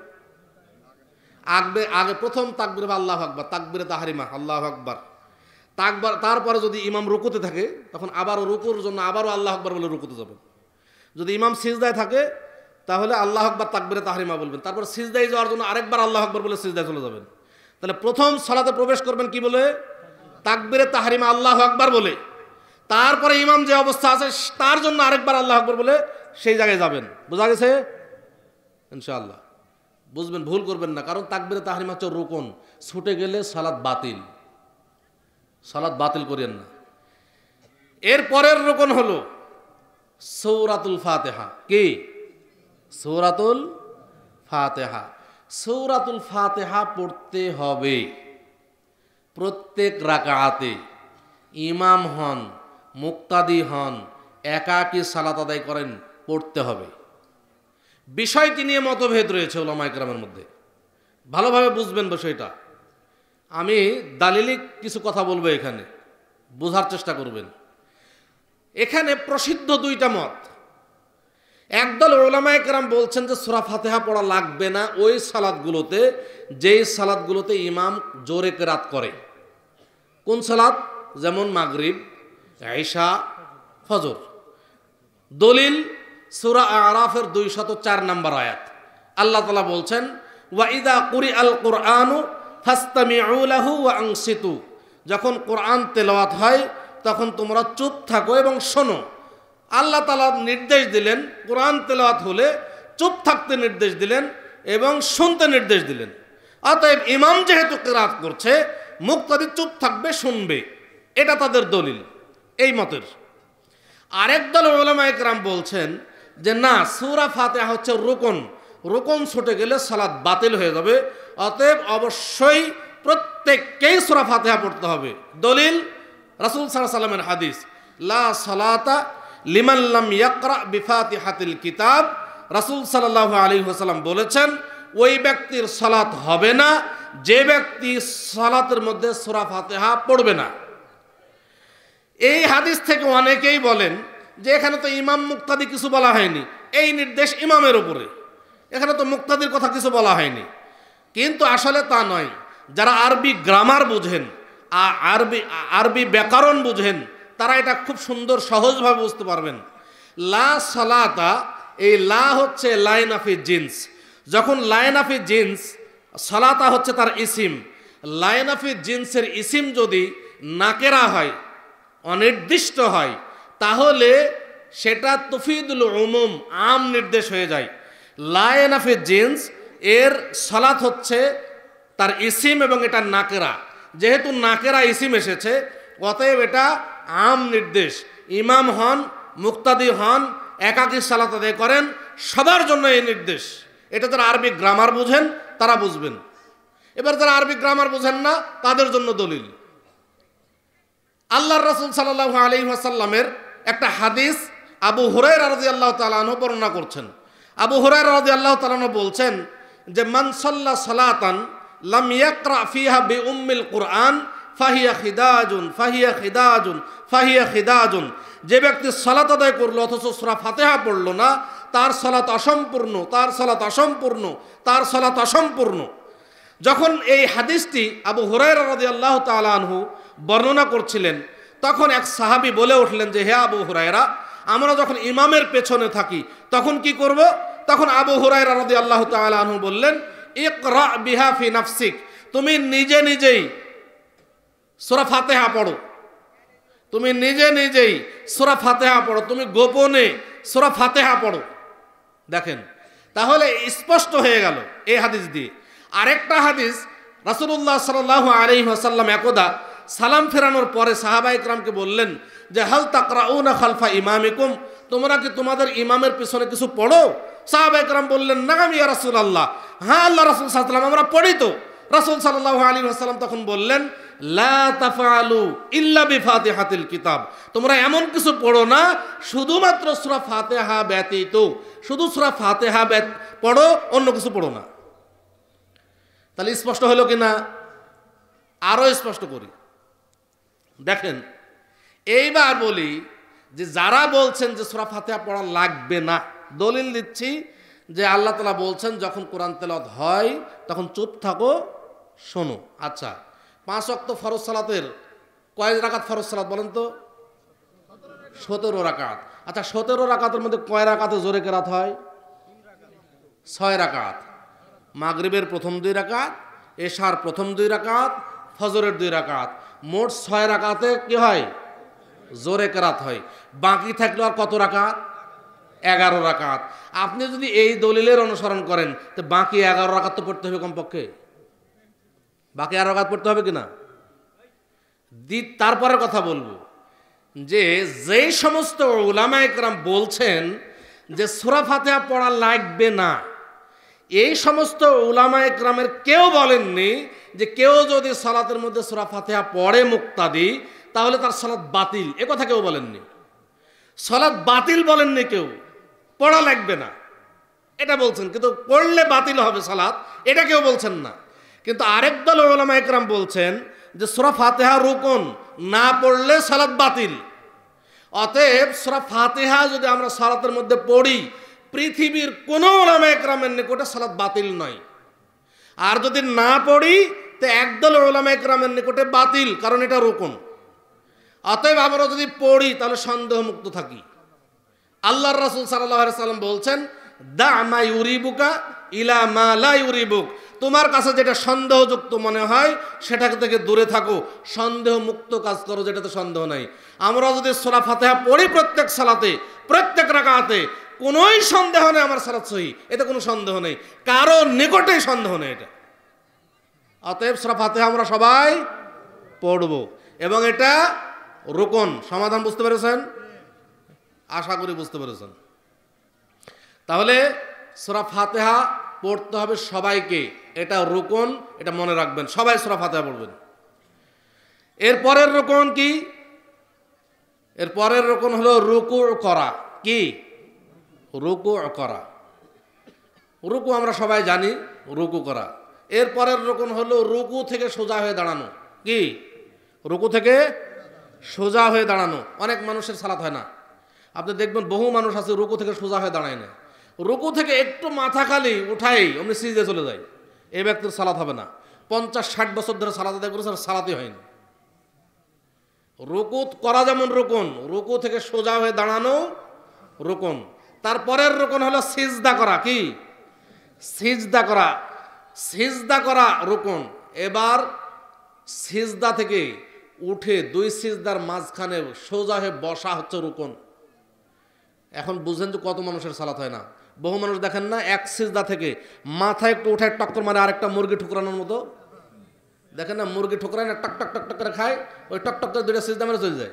আগবে আগে প্রথম তাকবির বা আল্লাহ আকবর তাকবির তাহারিমা আল্লাহ আকবর তাকবার তারপরে যদি ইমাম রুকুতে থাকে তখন আবারও রুকুর জন্য আবারও আল্লাহ আকবর বলে রুকুতে যাবেন যদি ইমাম সিজদায় থাকে তাহলে আল্লাহ আকবর তাকবিরে তাহারিমা বলবেন তারপর সিজদায় যাওয়ার জন্য আরেকবার আল্লাহ আকবর বলে সিজদায় চলে যাবেন তাহলে প্রথম সলাতে প্রবেশ করবেন কি বলে তাকবিরে তাহারিমা আল্লাহ আকবর বলে তারপরে ইমাম যে অবস্থা আছে তার জন্য আরেকবার আল্লাহ আকবর বলে সেই জায়গায় যাবেন বোঝা গেছে ইনশাআল্লাহ বুঝবেন ভুল করবেন না কারণ তাকবিরে তাহারিমা হচ্ছে রোকন ছুটে গেলে সালাদ বাতিল সালাদ বাতিল করেন না এর পরের রোকন হল সৌরাতুল ফাতেহা কি সৌরাতুল ফাতেহা সৌরাতুল ফাতেহা পড়তে হবে প্রত্যেক রাকাতে ইমাম হন মুক্তাদি হন একাকী সালাত আদায় করেন পড়তে হবে বিষয়টি নিয়ে মতভেদ রয়েছে ওলামাইকরামের মধ্যে ভালোভাবে বুঝবেন বিষয়টা আমি দালিলিক কিছু কথা বলবো এখানে বোঝার চেষ্টা করবেন এখানে প্রসিদ্ধ দুইটা মত একদল একরাম বলছেন যে সুরা ফাতেহা পড়া লাগবে না ওই সালাদগুলোতে যেই সালাদগুলোতে ইমাম জোরে কেরাত করে কোন সালাদ যেমন মাগরিব আইসা ফজর দলিল সুরা আরাফের দুই শত চার নম্বর আয়াত আল্লাহ তালা বলছেন ওয়াইদা কুরি আল কোরআনু ফাস্তামিউলাহু ও আংসিতু যখন কোরআন তেলাওয়াত হয় তখন তোমরা চুপ থাকো এবং শোনো আল্লাহ তালা নির্দেশ দিলেন কোরআন তেলাওয়াত হলে চুপ থাকতে নির্দেশ দিলেন এবং শুনতে নির্দেশ দিলেন অতএব ইমাম যেহেতু কেরাত করছে মুখ তাদের চুপ থাকবে শুনবে এটা তাদের দলিল এই মতের আরেক দল ওলামা একরাম বলছেন যে না সুরা ফাতেহা হচ্ছে রোকন রোকন ছুটে গেলে সালাদ বাতিল হয়ে যাবে অতএব অবশ্যই প্রত্যেককেই সুরা ফাতেহা পড়তে হবে দলিল রাসুল সাল্লাহ সাল্লামের হাদিস লা সালাতা লিমাল্লাম ইয়াকরা বিফাতি হাতিল কিতাব রাসুল সাল্লাহ আলী হাসালাম বলেছেন ওই ব্যক্তির সালাত হবে না যে ব্যক্তি সালাতের মধ্যে সুরা ফাতেহা পড়বে না এই হাদিস থেকে অনেকেই বলেন যে এখানে তো ইমাম মুক্তাদি কিছু বলা হয়নি এই নির্দেশ ইমামের উপরে এখানে তো মুক্তাদির কথা কিছু বলা হয়নি কিন্তু আসলে তা নয় যারা আরবি গ্রামার বুঝেন আরবি আরবি ব্যাকরণ বুঝেন তারা এটা খুব সুন্দর সহজভাবে বুঝতে পারবেন লা সলাতা এই লা হচ্ছে লাইন অফ এ জিন্স যখন লাইন অফ এ জিন্স সলাতা হচ্ছে তার ইসিম লাইন অফ এ জিন্সের ইসিম যদি নাকেরা হয় অনির্দিষ্ট হয় তাহলে সেটা তুফিদুল উমুম আম নির্দেশ হয়ে যায় এ জিন্স এর সলাথ হচ্ছে তার ইসিম এবং এটা নাকেরা যেহেতু নাকেরা ইসিম এসেছে অতএব এটা আম নির্দেশ ইমাম হন মুক্তাদি হন একাকি সালাত আদায় করেন সবার জন্য এই নির্দেশ এটা তারা আরবি গ্রামার বুঝেন তারা বুঝবেন এবার যারা আরবি গ্রামার বুঝেন না তাদের জন্য দলিল আল্লাহ রসুল সাল্লাহ আলি ওয়াসাল্লামের একটা হাদিস আবু হরাই রাজি আল্লাহ তালানো বর্ণনা করছেন আবু হুরাই রাজি আল্লাহ তালানো বলছেন যে মানসল্লা সালাতান লাম ইয়াকরা ফিহা বি উম্মিল কুরআন ফাহিয়া খিদাজুন ফাহিয়া খিদাজুন ফাহিয়া খিদাজুন যে ব্যক্তি সলাত আদায় করলো অথচ সুরা ফাতেহা পড়ল না তার সালাত অসম্পূর্ণ তার সালাত অসম্পূর্ণ তার সালাত অসম্পূর্ণ যখন এই হাদিসটি আবু হুরাই রাজি আল্লাহ তালানহু বর্ণনা করছিলেন তখন এক সাহাবি বলে উঠলেন যে হে আবু হুরায়রা আমরা যখন ইমামের পেছনে থাকি তখন কি করব তখন আবু হুরায়রা রদি আল্লাহ তালু বললেন ইকরা বিহা নাফসিক তুমি নিজে নিজেই সোরা ফাতেহা পড়ো তুমি নিজে নিজেই সোরা ফাতেহা পড়ো তুমি গোপনে সোরা ফাতেহা পড়ো দেখেন তাহলে স্পষ্ট হয়ে গেল এই হাদিস দিয়ে আরেকটা হাদিস রাসুল্লাহ সাল আলী আসাল্লাম একদা সালাম ফেরানোর পরে সাহাবা ইকরামকে বললেন যে হাল তাকরাউনা খালফা ইমামিকুম তোমরা কি তোমাদের ইমামের পিছনে কিছু পড়ো সাহাবা ইকরাম বললেন না আমি রাসুল আল্লাহ হ্যাঁ আল্লাহ রাসুল সাল্লাম আমরা পড়ি তো রাসুল সাল্লাহ আলী আসসালাম তখন বললেন লা তাফালু ইল্লা বিফাতে হাতিল কিতাব তোমরা এমন কিছু পড়ো না শুধুমাত্র সুরা ফাতেহা ব্যতীত শুধু সুরা ফাতেহা পড়ো অন্য কিছু পড়ো না তাহলে স্পষ্ট হলো কিনা না আরও স্পষ্ট করি দেখেন এইবার বলি যে যারা বলছেন যে সুরা ফাতেহা পড়া লাগবে না দলিল দিচ্ছি যে আল্লাহ তালা বলছেন যখন কোরআন তেলত হয় তখন চুপ থাকো শোনো আচ্ছা পাঁচ অক্ত ফরজ সালাতের কয় রাকাত ফরজ সালাত বলেন তো সতেরো রাকাত আচ্ছা সতেরো রাকাতের মধ্যে কয় রাকাতে জোরে কেরাত হয় ছয় রাকাত মাগরিবের প্রথম দুই রাকাত এশার প্রথম দুই রাকাত ফজরের দুই রাকাত মোট ছয় রাকাতে কি হয় জোরে কেরাত হয় বাকি থাকলো আর কত রাকাত এগারো রাকাত আপনি যদি এই দলিলের অনুসরণ করেন তো বাকি এগারো রাকাত তো পড়তে হবে কমপক্ষে বাকি এগারো রাকাত পড়তে হবে কিনা দি তারপরে কথা বলবো যে যেই সমস্ত ওলামা একরাম বলছেন যে সুরা ফাতেহা পড়া লাগবে না এই সমস্ত ওলামা একরামের কেউ বলেননি যে কেউ যদি সলাতের মধ্যে সুরা ফাতেহা পড়ে মুক্তাদি তাহলে তার সলাৎ বাতিল এ কথা কেউ বলেননি সলাৎ বাতিল বলেননি কেউ পড়া লাগবে না এটা বলছেন কিন্তু পড়লে বাতিল হবে সালাদ এটা কেউ বলছেন না কিন্তু আরেক দল ওলামা একরাম বলছেন যে সোরা ফাতেহা রুকন না পড়লে সালাদ বাতিল অতএব সুরা ফাতেহা যদি আমরা সালাতের মধ্যে পড়ি পৃথিবীর কোনো ওলামা একরামের নিকটে সালাদ বাতিল নয় আর যদি না পড়ি তো একদল ওলামা একরামের নিকটে বাতিল কারণ এটা রোকন অতএব আমরা যদি পড়ি তাহলে সন্দেহমুক্ত থাকি আল্লাহ রাসুল সাল্লাহ সাল্লাম বলছেন দা মা ইউরিবুকা ইলা মা ইউরিবুক তোমার কাছে যেটা সন্দেহযুক্ত মনে হয় সেটা থেকে দূরে থাকো সন্দেহ মুক্ত কাজ করো যেটাতে সন্দেহ নাই আমরা যদি সোলা ফাতেহা পড়ি প্রত্যেক সালাতে প্রত্যেক রাকাতে কোনোই সন্দেহ নেই আমার সালাত সহি এতে কোনো সন্দেহ নেই কারো নিকটেই সন্দেহ নেই এটা অতএব সরাফাতে আমরা সবাই পড়ব এবং এটা রোকন সমাধান বুঝতে পেরেছেন আশা করি বুঝতে পেরেছেন তাহলে সোরা ফাতেহা পড়তে হবে সবাইকে এটা রোকন এটা মনে রাখবেন সবাই সোরা ফাতেহা পড়বেন এর পরের রোকন কি এর পরের রোকন হলো রুকু করা কি রুকু করা রুকু আমরা সবাই জানি রুকু করা এরপরের রকম হলো রুকু থেকে সোজা হয়ে দাঁড়ানো কি রুকু থেকে সোজা হয়ে দাঁড়ানো অনেক মানুষের সালাত হয় না আপনি দেখবেন বহু মানুষ আছে রুকু থেকে সোজা হয়ে দাঁড়ায় না রুকু থেকে একটু মাথা খালি উঠাই অমনি সিজে চলে যায় এই ব্যক্তির সালাত হবে না পঞ্চাশ ষাট বছর ধরে সালাত আদায় করেছে আর সালাতই হয়নি রুকু করা যেমন রুকুন রুকু থেকে সোজা হয়ে দাঁড়ানো রুকুন তারপরের রুকুন হলো সিজদা করা কি সিজদা করা সিজদা করা রুকুন এবার সিজদা থেকে উঠে দুই সিজদার মাঝখানে সোজা হয়ে বসা হচ্ছে রুকুন এখন বুঝলেন তো কত মানুষের সালাত হয় না বহু মানুষ দেখেন না এক সিজদা থেকে মাথায় একটু উঠে টক্কর মারে আরেকটা মুরগি ঠুকরানোর মতো দেখেন না মুরগি ঠুকরায় না টক টক টক টক করে খায় ওই টক টক করে দুইটা সিজদা মেরে চলে যায়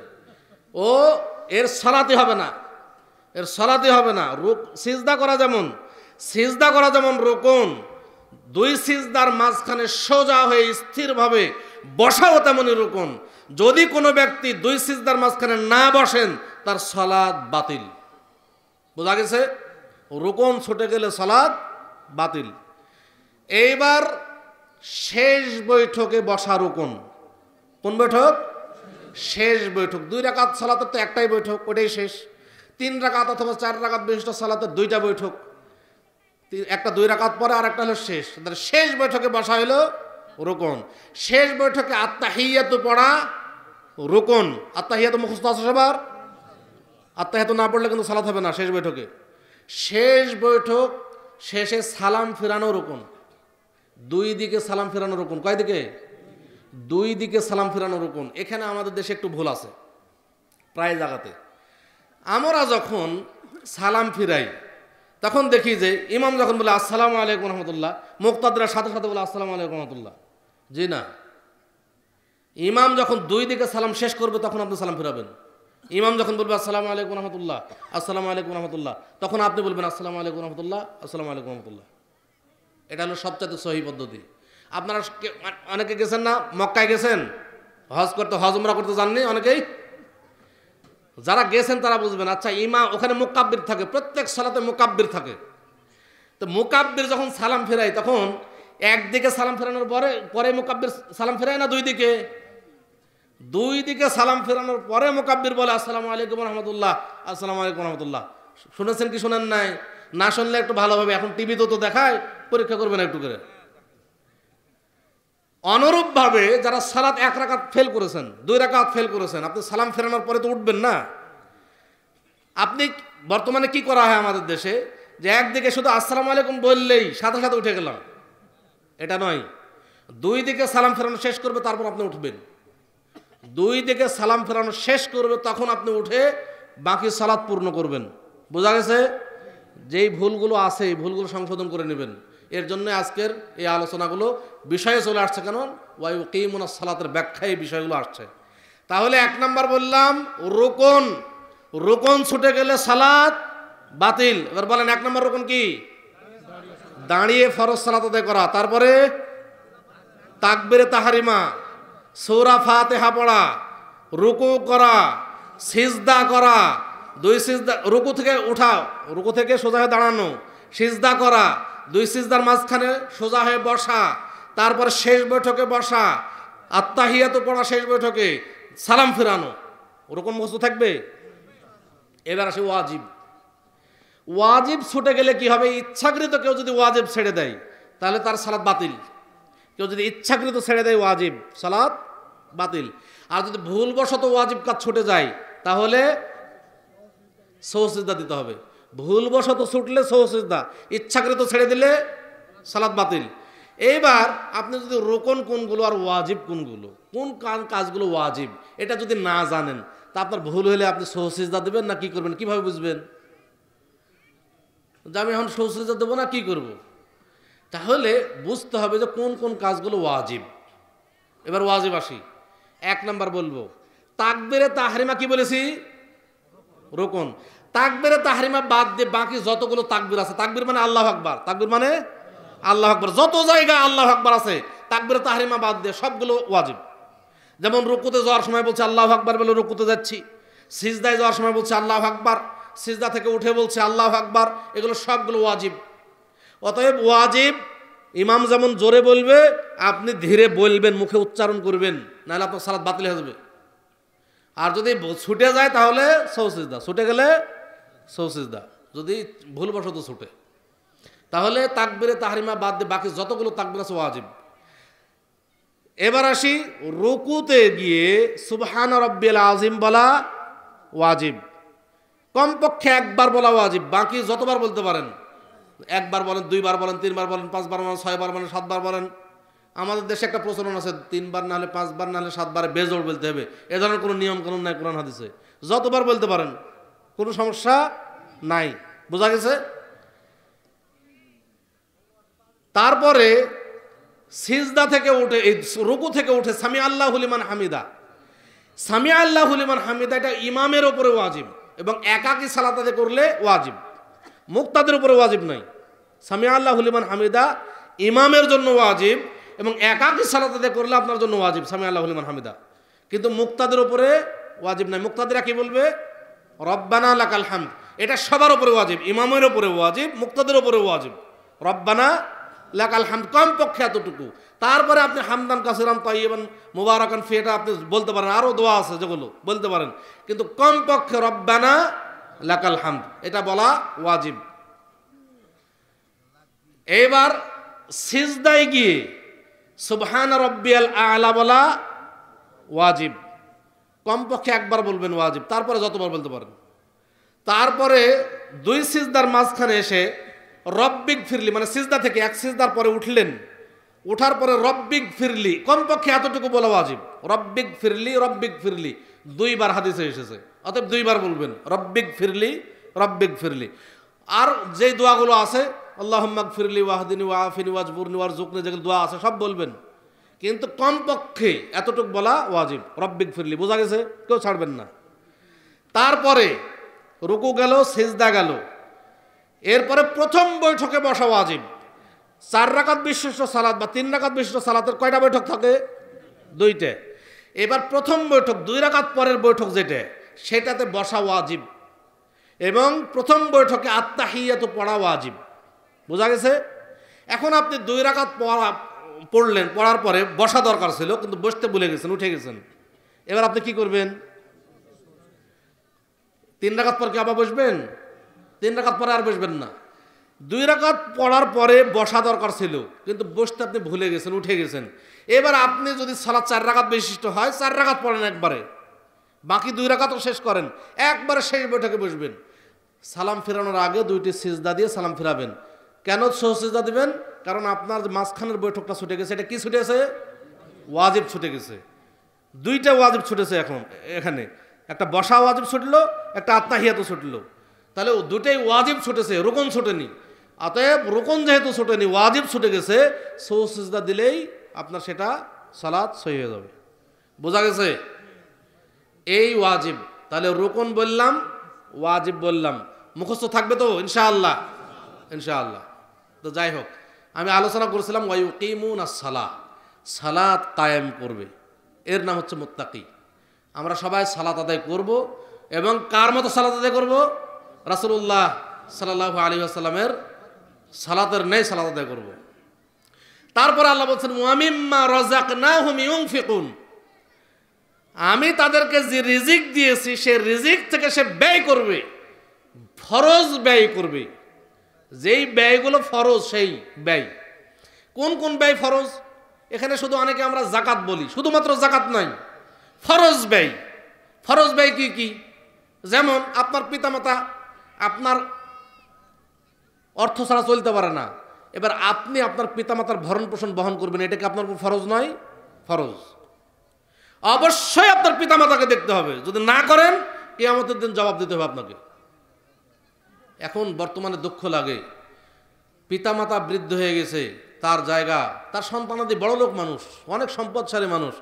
ও এর সালাতে হবে না এর সালাতে হবে না রুক সিজদা করা যেমন সিজদা করা যেমন রোকন দুই সিজদার মাঝখানে সোজা হয়ে স্থিরভাবে বসাও তেমন এরকম যদি কোনো ব্যক্তি দুই সিজদার মাঝখানে না বসেন তার সলাদ বাতিল বোঝা গেছে রোকন ছুটে গেলে সলাদ বাতিল এইবার শেষ বৈঠকে বসা রোকন কোন বৈঠক শেষ বৈঠক দুই রাকাত সালাতের তো একটাই বৈঠক ওটাই শেষ তিন রাকাত অথবা চার রাকাত বিশিষ্ট সালাতের দুইটা বৈঠক একটা দুই রাকাত পরে আর একটা হলো শেষ তাহলে শেষ বৈঠকে বসা হইলো রোকন শেষ বৈঠকে আত্মাহিয়াত পড়া রোকন আত্মাহিয়াত মুখস্থ আছে সবার আত্মাহিয়াত না পড়লে কিন্তু সালাত হবে না শেষ বৈঠকে শেষ বৈঠক শেষে সালাম ফেরানো রোকন দুই দিকে সালাম ফেরানো রোকন কয় দিকে দুই দিকে সালাম ফেরানো রোকন এখানে আমাদের দেশে একটু ভুল আছে প্রায় জায়গাতে আমরা যখন সালাম ফিরাই তখন দেখি যে ইমাম যখন বলে আসসালাম আলাইকুম রহমতুল্লাহ মুক্তাদরা সাথে সাথে বলে আসসালাম আলাইকুম রহমতুল্লাহ জি না ইমাম যখন দুই দিকে সালাম শেষ করবে তখন আপনি সালাম ফেরাবেন ইমাম যখন বলবে আসসালাম আলাইকুম রহমতুল্লাহ আসসালাম আলাইকুম রহমতুল্লাহ তখন আপনি বলবেন আসসালাম আলাইকুম রহমতুল্লাহ আসসালাম আলাইকুম রহমতুল্লাহ এটা হলো সবচেয়ে সহি পদ্ধতি আপনারা অনেকে গেছেন না মক্কায় গেছেন হজ করতে হজমরা করতে জাননি অনেকেই যারা গেছেন তারা বুঝবেন আচ্ছা ইমা ওখানে মোকাব্বির থাকে প্রত্যেক সালাতে মোকাব্বির থাকে তো মোকাব্বির যখন সালাম ফেরায় তখন একদিকে সালাম ফেরানোর পরে পরে মোকাব্বির সালাম ফেরায় না দুই দিকে দুই দিকে সালাম ফেরানোর পরে মোকাব্বির বলে আসসালামু আলাইকুম রহমতুল্লাহ আসসালামু আলাইকুম রহমতুল্লাহ শুনেছেন কি শোনেন নাই না শুনলে একটু ভালোভাবে এখন টিভিতে তো দেখায় পরীক্ষা করবেন একটু করে অনুরূপভাবে যারা সালাত এক রাকাত ফেল করেছেন দুই রাকাত ফেল করেছেন আপনি সালাম ফেরানোর পরে তো উঠবেন না আপনি বর্তমানে কি করা হয় আমাদের দেশে যে একদিকে শুধু আসসালাম আলাইকুম বললেই সাথে সাথে উঠে গেলাম এটা নয় দুই দিকে সালাম ফেরানো শেষ করবে তারপর আপনি উঠবেন দুই দিকে সালাম ফেরানো শেষ করবে তখন আপনি উঠে বাকি সালাদ পূর্ণ করবেন বোঝা গেছে যেই ভুলগুলো আছে এই ভুলগুলো সংশোধন করে নেবেন এর জন্য আজকের এই আলোচনাগুলো বিষয়ে চলে আসছে কেন ওয়াই কিমুনা সালাতের ব্যাখ্যা এই বিষয়গুলো আসছে তাহলে এক নম্বর বললাম রোকন রোকন ছুটে গেলে সালাত বাতিল এবার বলেন এক নম্বর রোকন কি দাঁড়িয়ে ফরজ সালাত আদায় করা তারপরে তাকবেরে তাহারিমা সৌরা ফাতেহা পড়া রুকু করা সিজদা করা দুই সিজদা রুকু থেকে উঠা রুকু থেকে সোজা হয়ে দাঁড়ানো সিজদা করা দুই সিজদার মাঝখানে সোজা হয়ে বসা তারপর শেষ বৈঠকে বসা আত্মাহিয়া তো পড়া শেষ বৈঠকে সালাম ফেরানো ওরকম বস্তু থাকবে এবার আসে ওয়াজিব ওয়াজিব ছুটে গেলে কি হবে ইচ্ছাকৃত কেউ যদি ওয়াজিব ছেড়ে দেয় তাহলে তার সালাদ বাতিল কেউ যদি ইচ্ছাকৃত ছেড়ে দেয় ওয়াজিব সালাদ বাতিল আর যদি ভুলবশত ওয়াজিব কাজ ছুটে যায় তাহলে সহসিদ্ধা দিতে হবে ভুলবশত ছুটলে সহসেজদা ইচ্ছাকৃত ছেড়ে দিলে সালাদ বাতিল এইবার আপনি যদি রোকন কোনগুলো আর ওয়াজিব কোনগুলো কোন কাজগুলো ওয়াজিব এটা যদি না জানেন তা আপনার ভুল হলে আপনি সহসেজদা দেবেন না কি করবেন কিভাবে বুঝবেন যে আমি এখন সহসেজদা দেবো না কি করব। তাহলে বুঝতে হবে যে কোন কোন কাজগুলো ওয়াজিব এবার ওয়াজিব আসি এক নাম্বার বলবো তাকবেরে তাহারিমা কি বলেছি রোকন তাকবিরে তাহারিমা বাদ দিয়ে বাকি যতগুলো তাকবির আছে তাকবির মানে আল্লাহ আকবার তাকবির মানে আল্লাহ আকবর যত জায়গায় আল্লাহ আকবার আছে তাকবিরে তাহারিমা বাদ দিয়ে সবগুলো ওয়াজিব যেমন রুকুতে যাওয়ার সময় বলছে আল্লাহ আকবার বলে রুকুতে যাচ্ছি সিজদায় যাওয়ার সময় বলছে আল্লাহ আকবার সিজদা থেকে উঠে বলছে আল্লাহ আকবার এগুলো সবগুলো ওয়াজিব অতএব ওয়াজিব ইমাম যেমন জোরে বলবে আপনি ধীরে বলবেন মুখে উচ্চারণ করবেন নাহলে আপনার সালাদ বাতিল হয়ে যাবে আর যদি ছুটে যায় তাহলে সৌসিজদা ছুটে গেলে সৌসিজদা যদি ভুলবশত ছুটে তাহলে তাকবিরে তাহারিমা বাদ দিয়ে বাকি যতগুলো তাকবির আছে ওয়াজিব এবার আসি রুকুতে গিয়ে সুবহান রব্বিল আজিম বলা ওয়াজিব কমপক্ষে একবার বলা ওয়াজিব বাকি যতবার বলতে পারেন একবার বলেন দুইবার বলেন তিনবার বলেন পাঁচবার বলেন ছয়বার বলেন সাতবার বলেন আমাদের দেশে একটা প্রচলন আছে তিনবার না হলে পাঁচবার না হলে সাতবার বেজোর বলতে হবে এ ধরনের কোনো নিয়ম কানুন নাই কোরআন হাদিসে যতবার বলতে পারেন কোনো সমস্যা নাই বোঝা গেছে তারপরে সিজদা থেকে উঠে রুকু থেকে উঠে সামি আল্লাহ হুলিমান হামিদা সামি আল্লাহ হুলিমান হামিদা এটা ইমামের ওপরে ওয়াজিব এবং একাকি সালাতাতে করলে ওয়াজিব মুক্তাদের উপরে ওয়াজিব নাই সামি আল্লাহ হুলিমান হামিদা ইমামের জন্য ওয়াজিব এবং একাকি সালাতাতে করলে আপনার জন্য ওয়াজিব সামি আল্লাহ হুলিমান হামিদা কিন্তু মুক্তাদের উপরে ওয়াজিব নাই মুক্তাদিরা কি বলবে রব্বানা লাকাল হামদ এটা সবার উপরে ওয়াজিব ইমামের উপরে ওয়াজিব মুক্তাদের উপরে ওয়াজিব রব্বানা লাকাল হামদ কম পক্ষে এতটুকু তারপরে আপনি হামদান কাসিরাম তাইবান মুবারকান এটা আপনি বলতে পারেন আরও দোয়া আছে যেগুলো বলতে পারেন কিন্তু কম পক্ষে রব্বানা লাকাল হামদ এটা বলা ওয়াজিব এবার সিজদায় গিয়ে সুবহান রব্বিয়াল আলা বলা ওয়াজিব কমপক্ষে একবার বলবেন ওয়াজিব তারপরে যতবার বলতে পারেন তারপরে দুই সিজদার মাঝখানে এসে রব্বিক ফিরলি মানে সিজদা থেকে এক সিজদার পরে উঠলেন উঠার পরে রব্বিক ফিরলি কমপক্ষে এতটুকু বলা ওয়াজিব রব্বিক ফিরলি রব্বিক ফিরলি দুইবার হাদিসে এসেছে অতএব দুইবার বলবেন রব্বিক ফিরলি রব্বিক ফিরলি আর যেই দোয়াগুলো আছে আল্লাহ ফিরলি ওয়াহদিনী ওয়াফিনী ওয়াজবুরনি ওয়ার জুকনি যেগুলো দোয়া আছে সব বলবেন কিন্তু কমপক্ষে এতটুক বলা ওয়াজিব রব্বিক ফিরলি বোঝা গেছে কেউ ছাড়বেন না তারপরে রুকু গেল সেজদা গেল এরপরে প্রথম বৈঠকে বসা ওয়াজিব চার রাকাত বিশিষ্ট সালাদ বা তিন রাকাত বিশিষ্ট সালাতের কয়টা বৈঠক থাকে দুইটে এবার প্রথম বৈঠক দুই রাকাত পরের বৈঠক যেটা সেটাতে বসা ওয়াজিব এবং প্রথম বৈঠকে আত্মাহিয়াত পড়া ওয়াজিব বোঝা গেছে এখন আপনি দুই রাকাত পড়া পড়লেন পড়ার পরে বসা দরকার ছিল কিন্তু বসতে ভুলে গেছেন উঠে গেছেন এবার আপনি কি করবেন তিন রাখাত পর কি আবার বসবেন তিন রাখাত পরে আর বসবেন না দুই রাখাত পড়ার পরে বসা দরকার ছিল কিন্তু বসতে আপনি ভুলে গেছেন উঠে গেছেন এবার আপনি যদি সালা চার রাখাত বিশিষ্ট হয় চার রাখাত পড়েন একবারে বাকি দুই রাখাতও শেষ করেন একবারে শেষ বৈঠকে বসবেন সালাম ফেরানোর আগে দুইটি সিজদা দিয়ে সালাম ফেরাবেন কেন সহ সিজদা দিবেন কারণ আপনার মাঝখানের বৈঠকটা ছুটে গেছে এটা কি ছুটেছে ওয়াজিব ছুটে গেছে দুইটা ওয়াজিব ছুটেছে এখন এখানে একটা বসা ওয়াজিব ছুটল একটা আত্মাহিয়াতও ছুটল তাহলে দুটাই ওয়াজিব ছুটেছে রোকন ছুটেনি অতএব রোকন যেহেতু ছুটেনি ওয়াজিব ছুটে গেছে সৌসিজদা দিলেই আপনার সেটা সালাদ সই হয়ে যাবে বোঝা গেছে এই ওয়াজিব তাহলে রোকন বললাম ওয়াজিব বললাম মুখস্থ থাকবে তো ইনশাআল্লাহ ইনশাআল্লাহ তো যাই হোক আমি আলোচনা করেছিলাম ওয়াইকিমুন আর সালাহ সালাদ কায়েম করবে এর নাম হচ্ছে মোত্তাকি আমরা সবাই সালাত আদায় করব এবং কার মতো সালাত আদায় করব রাসুল্লাহ সাল্লাহ আলী আসসালামের সালাতের নেই সালাত আদায় করব তারপর আল্লাহ বলছেন ওয়ামিম্মা রজাক না হুমিউং ফিকুন আমি তাদেরকে যে রিজিক দিয়েছি সে রিজিক থেকে সে ব্যয় করবে ফরজ ব্যয় করবে যেই ব্যয়গুলো ফরজ সেই ব্যয় কোন কোন ব্যয় ফরজ এখানে শুধু অনেকে আমরা জাকাত বলি শুধুমাত্র জাকাত নাই ফরজ ব্যয় ফরজ ব্যয় কি কি যেমন আপনার পিতামাতা আপনার অর্থ ছাড়া চলতে পারে না এবার আপনি আপনার পিতামাতার ভরণ পোষণ বহন করবেন এটাকে আপনার উপর ফরজ নয় ফরজ অবশ্যই আপনার পিতামাতাকে দেখতে হবে যদি না করেন আমাদের দিন জবাব দিতে হবে আপনাকে এখন বর্তমানে দুঃখ লাগে পিতামাতা বৃদ্ধ হয়ে গেছে তার জায়গা তার সন্তানাদি বড় লোক মানুষ অনেক সম্পদশালী মানুষ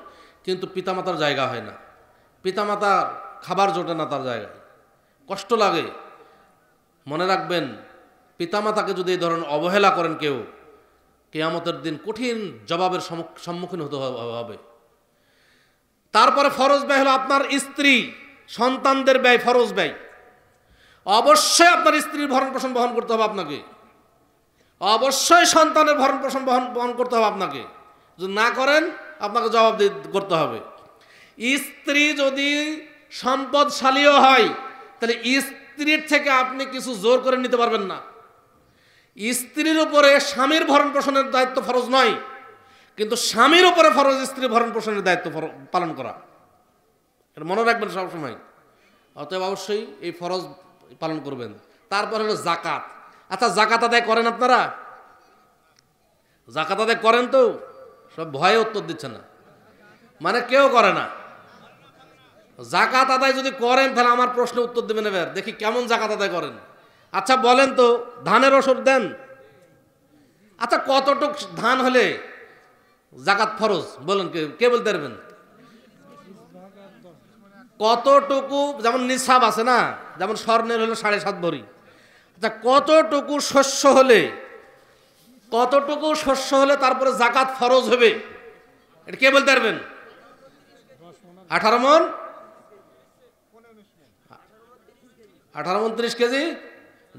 কিন্তু পিতামাতার জায়গা হয় না পিতামাতার খাবার জোটে না তার জায়গায় কষ্ট লাগে মনে রাখবেন পিতামাতাকে যদি এই ধরনের অবহেলা করেন কেউ কেয়ামতের দিন কঠিন জবাবের সম্মুখীন হতে হবে তারপরে ফরজ ব্যয় হলো আপনার স্ত্রী সন্তানদের ব্যয় ফরজ ব্যয় অবশ্যই আপনার স্ত্রীর ভরণ পোষণ বহন করতে হবে আপনাকে অবশ্যই সন্তানের ভরণ পোষণ বহন বহন করতে হবে আপনাকে যদি না করেন আপনাকে জবাব করতে হবে স্ত্রী যদি সম্পদশালীও হয় তাহলে স্ত্রীর থেকে আপনি কিছু জোর করে নিতে পারবেন না স্ত্রীর উপরে স্বামীর ভরণ পোষণের দায়িত্ব ফরজ নয় কিন্তু স্বামীর উপরে ফরজ স্ত্রীর ভরণ পোষণের দায়িত্ব পালন করা এটা মনে রাখবেন সবসময় অতএব অবশ্যই এই ফরজ পালন করবেন তারপর হলো জাকাত আচ্ছা জাকাত আদায় করেন আপনারা জাকাত আদায় করেন তো সব ভয়ে উত্তর দিচ্ছে না মানে কেউ করে না জাকাত আদায় যদি করেন তাহলে আমার প্রশ্নে উত্তর দেবেন এবার দেখি কেমন জাকাত আদায় করেন আচ্ছা বলেন তো ধানের ওষুধ দেন আচ্ছা কতটুক ধান হলে জাকাত ফরজ বলেন কে কে বলতে পারবেন কতটুকু যেমন নিসাব আছে না যেমন স্বর্ণের হলো সাড়ে সাত ভরি আচ্ছা কতটুকু শস্য হলে কতটুকু শস্য হলে তারপরে জাকাত ফরজ হবে এটা কে বলতে পারবেন আঠারো মন আঠারো মন ত্রিশ কেজি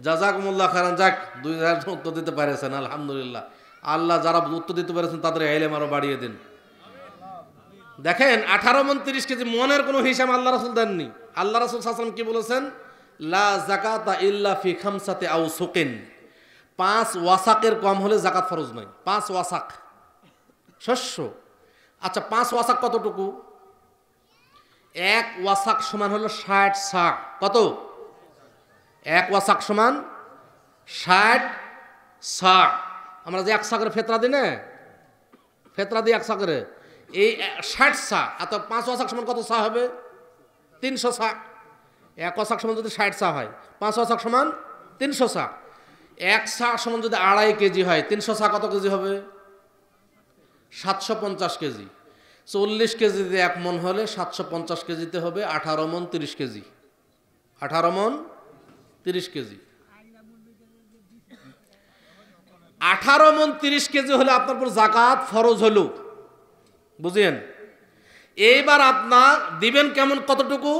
জাজাকুমুল্লাহ খারান যাক দুই হাজার উত্তর দিতে পারেছেন আলহামদুলিল্লাহ আল্লাহ যারা উত্তর দিতে পারেছেন তাদের এলেম আরও বাড়িয়ে দিন দেখেন আঠারো মন তিরিশ কেজি মনের কোনো হিসাব আল্লাহ রাসুল দেননি আল্লাহ রাসুল সাসলাম কি বলেছেন লা জাকাতা ইল্লা ফি খামসাতে আউ সোকেন পাঁচ ওয়াসাকের কম হলে জাকাত ফরজ নয় পাঁচ ওয়াসাক শস্য আচ্ছা পাঁচ ওয়াসাক কতটুকু এক ওয়াসাক সমান হলো ষাট শাক কত এক ওয়াসাক সমান ষাট শাক আমরা যে এক সাগরে ফেতরা দিই না ফেতরা দিই এক সাগরে এই ষাট সা আর পাঁচ অশাক সমান কত সা হবে তিনশো সা এক অশাক সমান যদি ষাট সা হয় পাঁচ অশাক সমান তিনশো সা এক সা সমান যদি আড়াই কেজি হয় তিনশো সা কত কেজি হবে সাতশো পঞ্চাশ কেজি চল্লিশ কেজিতে এক মন হলে সাতশো পঞ্চাশ কেজিতে হবে আঠারো মন তিরিশ কেজি আঠারো মন তিরিশ কেজি আঠারো মন তিরিশ কেজি হলে আপনার পর জাকাত ফরজ হলো বুঝলেন এইবার আপনার দিবেন কেমন কতটুকু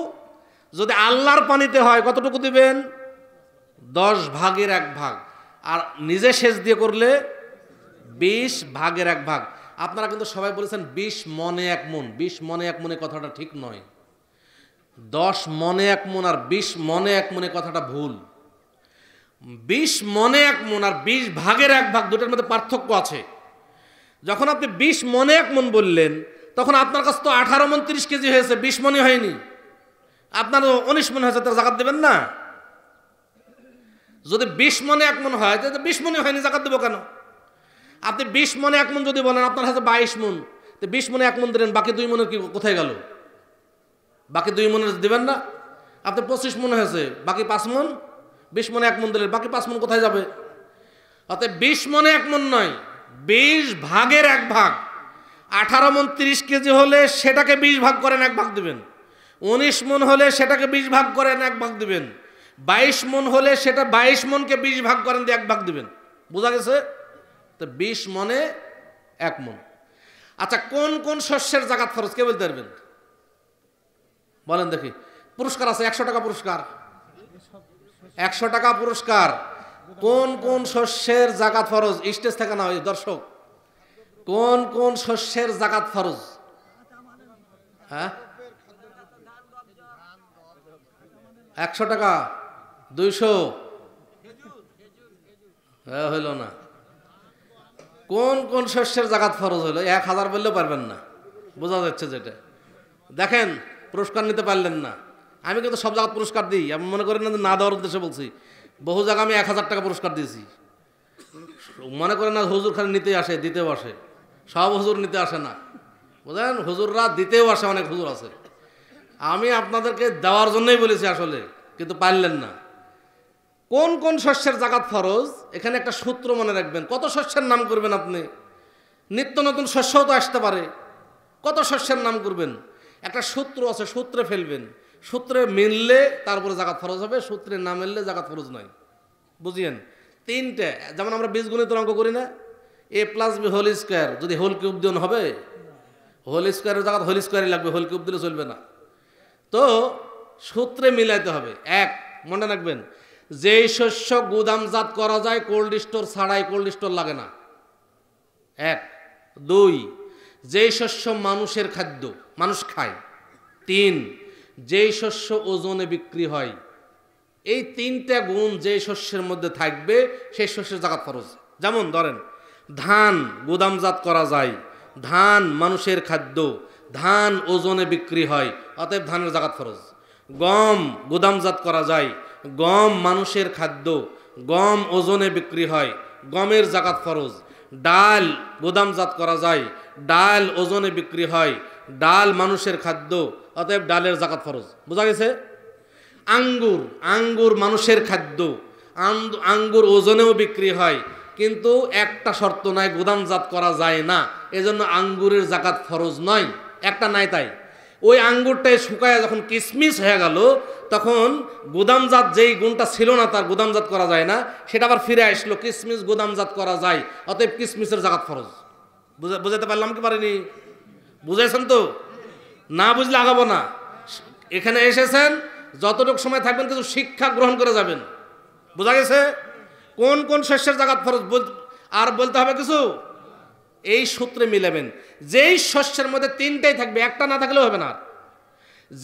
যদি আল্লাহর পানিতে হয় কতটুকু দিবেন দশ ভাগের এক ভাগ আর নিজে সেচ দিয়ে করলে বিশ ভাগের এক ভাগ আপনারা কিন্তু সবাই বলেছেন বিশ মনে এক মন বিশ মনে এক মনে কথাটা ঠিক নয় দশ মনে এক মন আর বিশ মনে এক মনে কথাটা ভুল বিশ মনে এক মন আর বিশ ভাগের এক ভাগ দুটার মধ্যে পার্থক্য আছে যখন আপনি বিশ মনে এক মন বললেন তখন আপনার কাছে তো আঠারো মন তিরিশ কেজি হয়েছে বিশ মনে হয়নি আপনার উনিশ মনে হয়েছে তার জাকাত দেবেন না যদি বিশ মনে এক মন হয় তাহলে বিশ মনে হয়নি জাকাত দেবো কেন আপনি বিশ মনে এক মন যদি বলেন আপনার হাতে বাইশ মন তো বিশ মনে এক মন দিলেন বাকি দুই মনের কি কোথায় গেল বাকি দুই মনের দেবেন না আপনি পঁচিশ মন হয়েছে বাকি পাঁচ মন বিশ মনে এক মন দিলেন বাকি পাঁচ মন কোথায় যাবে অর্থাৎ বিশ মনে এক মন নয় বিশ ভাগের এক ভাগ আঠারো মন তিরিশ কেজি হলে সেটাকে বিশ ভাগ করেন এক ভাগ দেবেন উনিশ মন হলে সেটাকে বিশ ভাগ করেন এক ভাগ দেবেন বাইশ মন হলে সেটা বাইশ মনকে বিশ ভাগ করেন দিয়ে এক ভাগ দেবেন বোঝা গেছে তো বিশ মনে এক মন আচ্ছা কোন কোন শস্যের জাকাত খরচ কে বলতে পারবেন বলেন দেখি পুরস্কার আছে একশো টাকা পুরস্কার একশো টাকা পুরস্কার কোন কোন শস্যের জাকাত ফরজ স্টেজ থেকে না হয় দর্শক কোন কোন শস্যের জাকাত ফরজ হ্যাঁ একশো টাকা দুইশো হইল না কোন কোন শস্যের জাকাত ফরজ হলো এক হাজার বললেও পারবেন না বোঝা যাচ্ছে যেটা দেখেন পুরস্কার নিতে পারলেন না আমি কিন্তু সব জায়গায় পুরস্কার দিই আমি মনে করি না না দেওয়ার উদ্দেশ্যে বলছি বহু জায়গা আমি এক হাজার টাকা পুরস্কার দিয়েছি মনে করে না হুজুর খালি নিতে আসে দিতেও আসে সব হুজুর নিতে আসে না বুঝলেন হুজুররা দিতেও আসে অনেক হুজুর আছে আমি আপনাদেরকে দেওয়ার জন্যই বলেছি আসলে কিন্তু পারলেন না কোন কোন শস্যের জাগাত ফরজ এখানে একটা সূত্র মনে রাখবেন কত শস্যের নাম করবেন আপনি নিত্য নতুন শস্যও তো আসতে পারে কত শস্যের নাম করবেন একটা সূত্র আছে সূত্রে ফেলবেন সূত্রে মিললে তারপরে জাকাত ফরজ হবে সূত্রে না মিললে জাকাত ফরজ নয় বুঝিয়েন তিনটে যেমন আমরা গুণিত অঙ্ক করি না a plus b whole square যদি হোল কিউব দিন হবে হোল স্কোয়ারের জায়গা হোল স্কোয়ারই লাগবে হোল কিউব দিলে চলবে না তো সূত্রে মিলাইতে হবে এক মনে রাখবেন যেই শস্য গুদামজাত করা যায় কোল্ড স্টোর ছাড়াই কোল্ড স্টোর লাগে না এক দুই যেই শস্য মানুষের খাদ্য মানুষ খায় তিন যেই শস্য ওজনে বিক্রি হয় এই তিনটা গুণ যে শস্যের মধ্যে থাকবে সেই শস্যের জাকাত ফরজ যেমন ধরেন ধান গুদামজাত করা যায় ধান মানুষের খাদ্য ধান ওজনে বিক্রি হয় অতএব ধানের জাকাত ফরজ গম গুদামজাত করা যায় গম মানুষের খাদ্য গম ওজনে বিক্রি হয় গমের জাকাত ফরজ ডাল গুদামজাত করা যায় ডাল ওজনে বিক্রি হয় ডাল মানুষের খাদ্য অতএব ডালের জাকাত ফরজ বোঝা গেছে আঙ্গুর আঙ্গুর মানুষের খাদ্য আঙ্গুর ওজনেও বিক্রি হয় কিন্তু একটা শর্ত নাই গুদামজাত করা যায় না এজন্য আঙ্গুরের জাকাত ফরজ নয় একটা নাই তাই ওই আঙ্গুরটাই শুকায় যখন কিসমিস হয়ে গেল তখন গুদামজাত যেই গুণটা ছিল না তার গুদামজাত করা যায় না সেটা আবার ফিরে আসলো কিসমিস গুদামজাত করা যায় অতএব কিসমিসের জাকাত ফরজ বুঝাতে পারলাম কি পারিনি বুঝাইছেন তো না বুঝলে আগাবো না এখানে এসেছেন যতটুকু সময় থাকবেন কিন্তু শিক্ষা গ্রহণ করে যাবেন বোঝা গেছে কোন কোন শস্যের জাগাত ফরজ আর বলতে হবে কিছু এই সূত্রে মিলাবেন যেই শস্যের মধ্যে তিনটাই থাকবে একটা না থাকলেও হবে না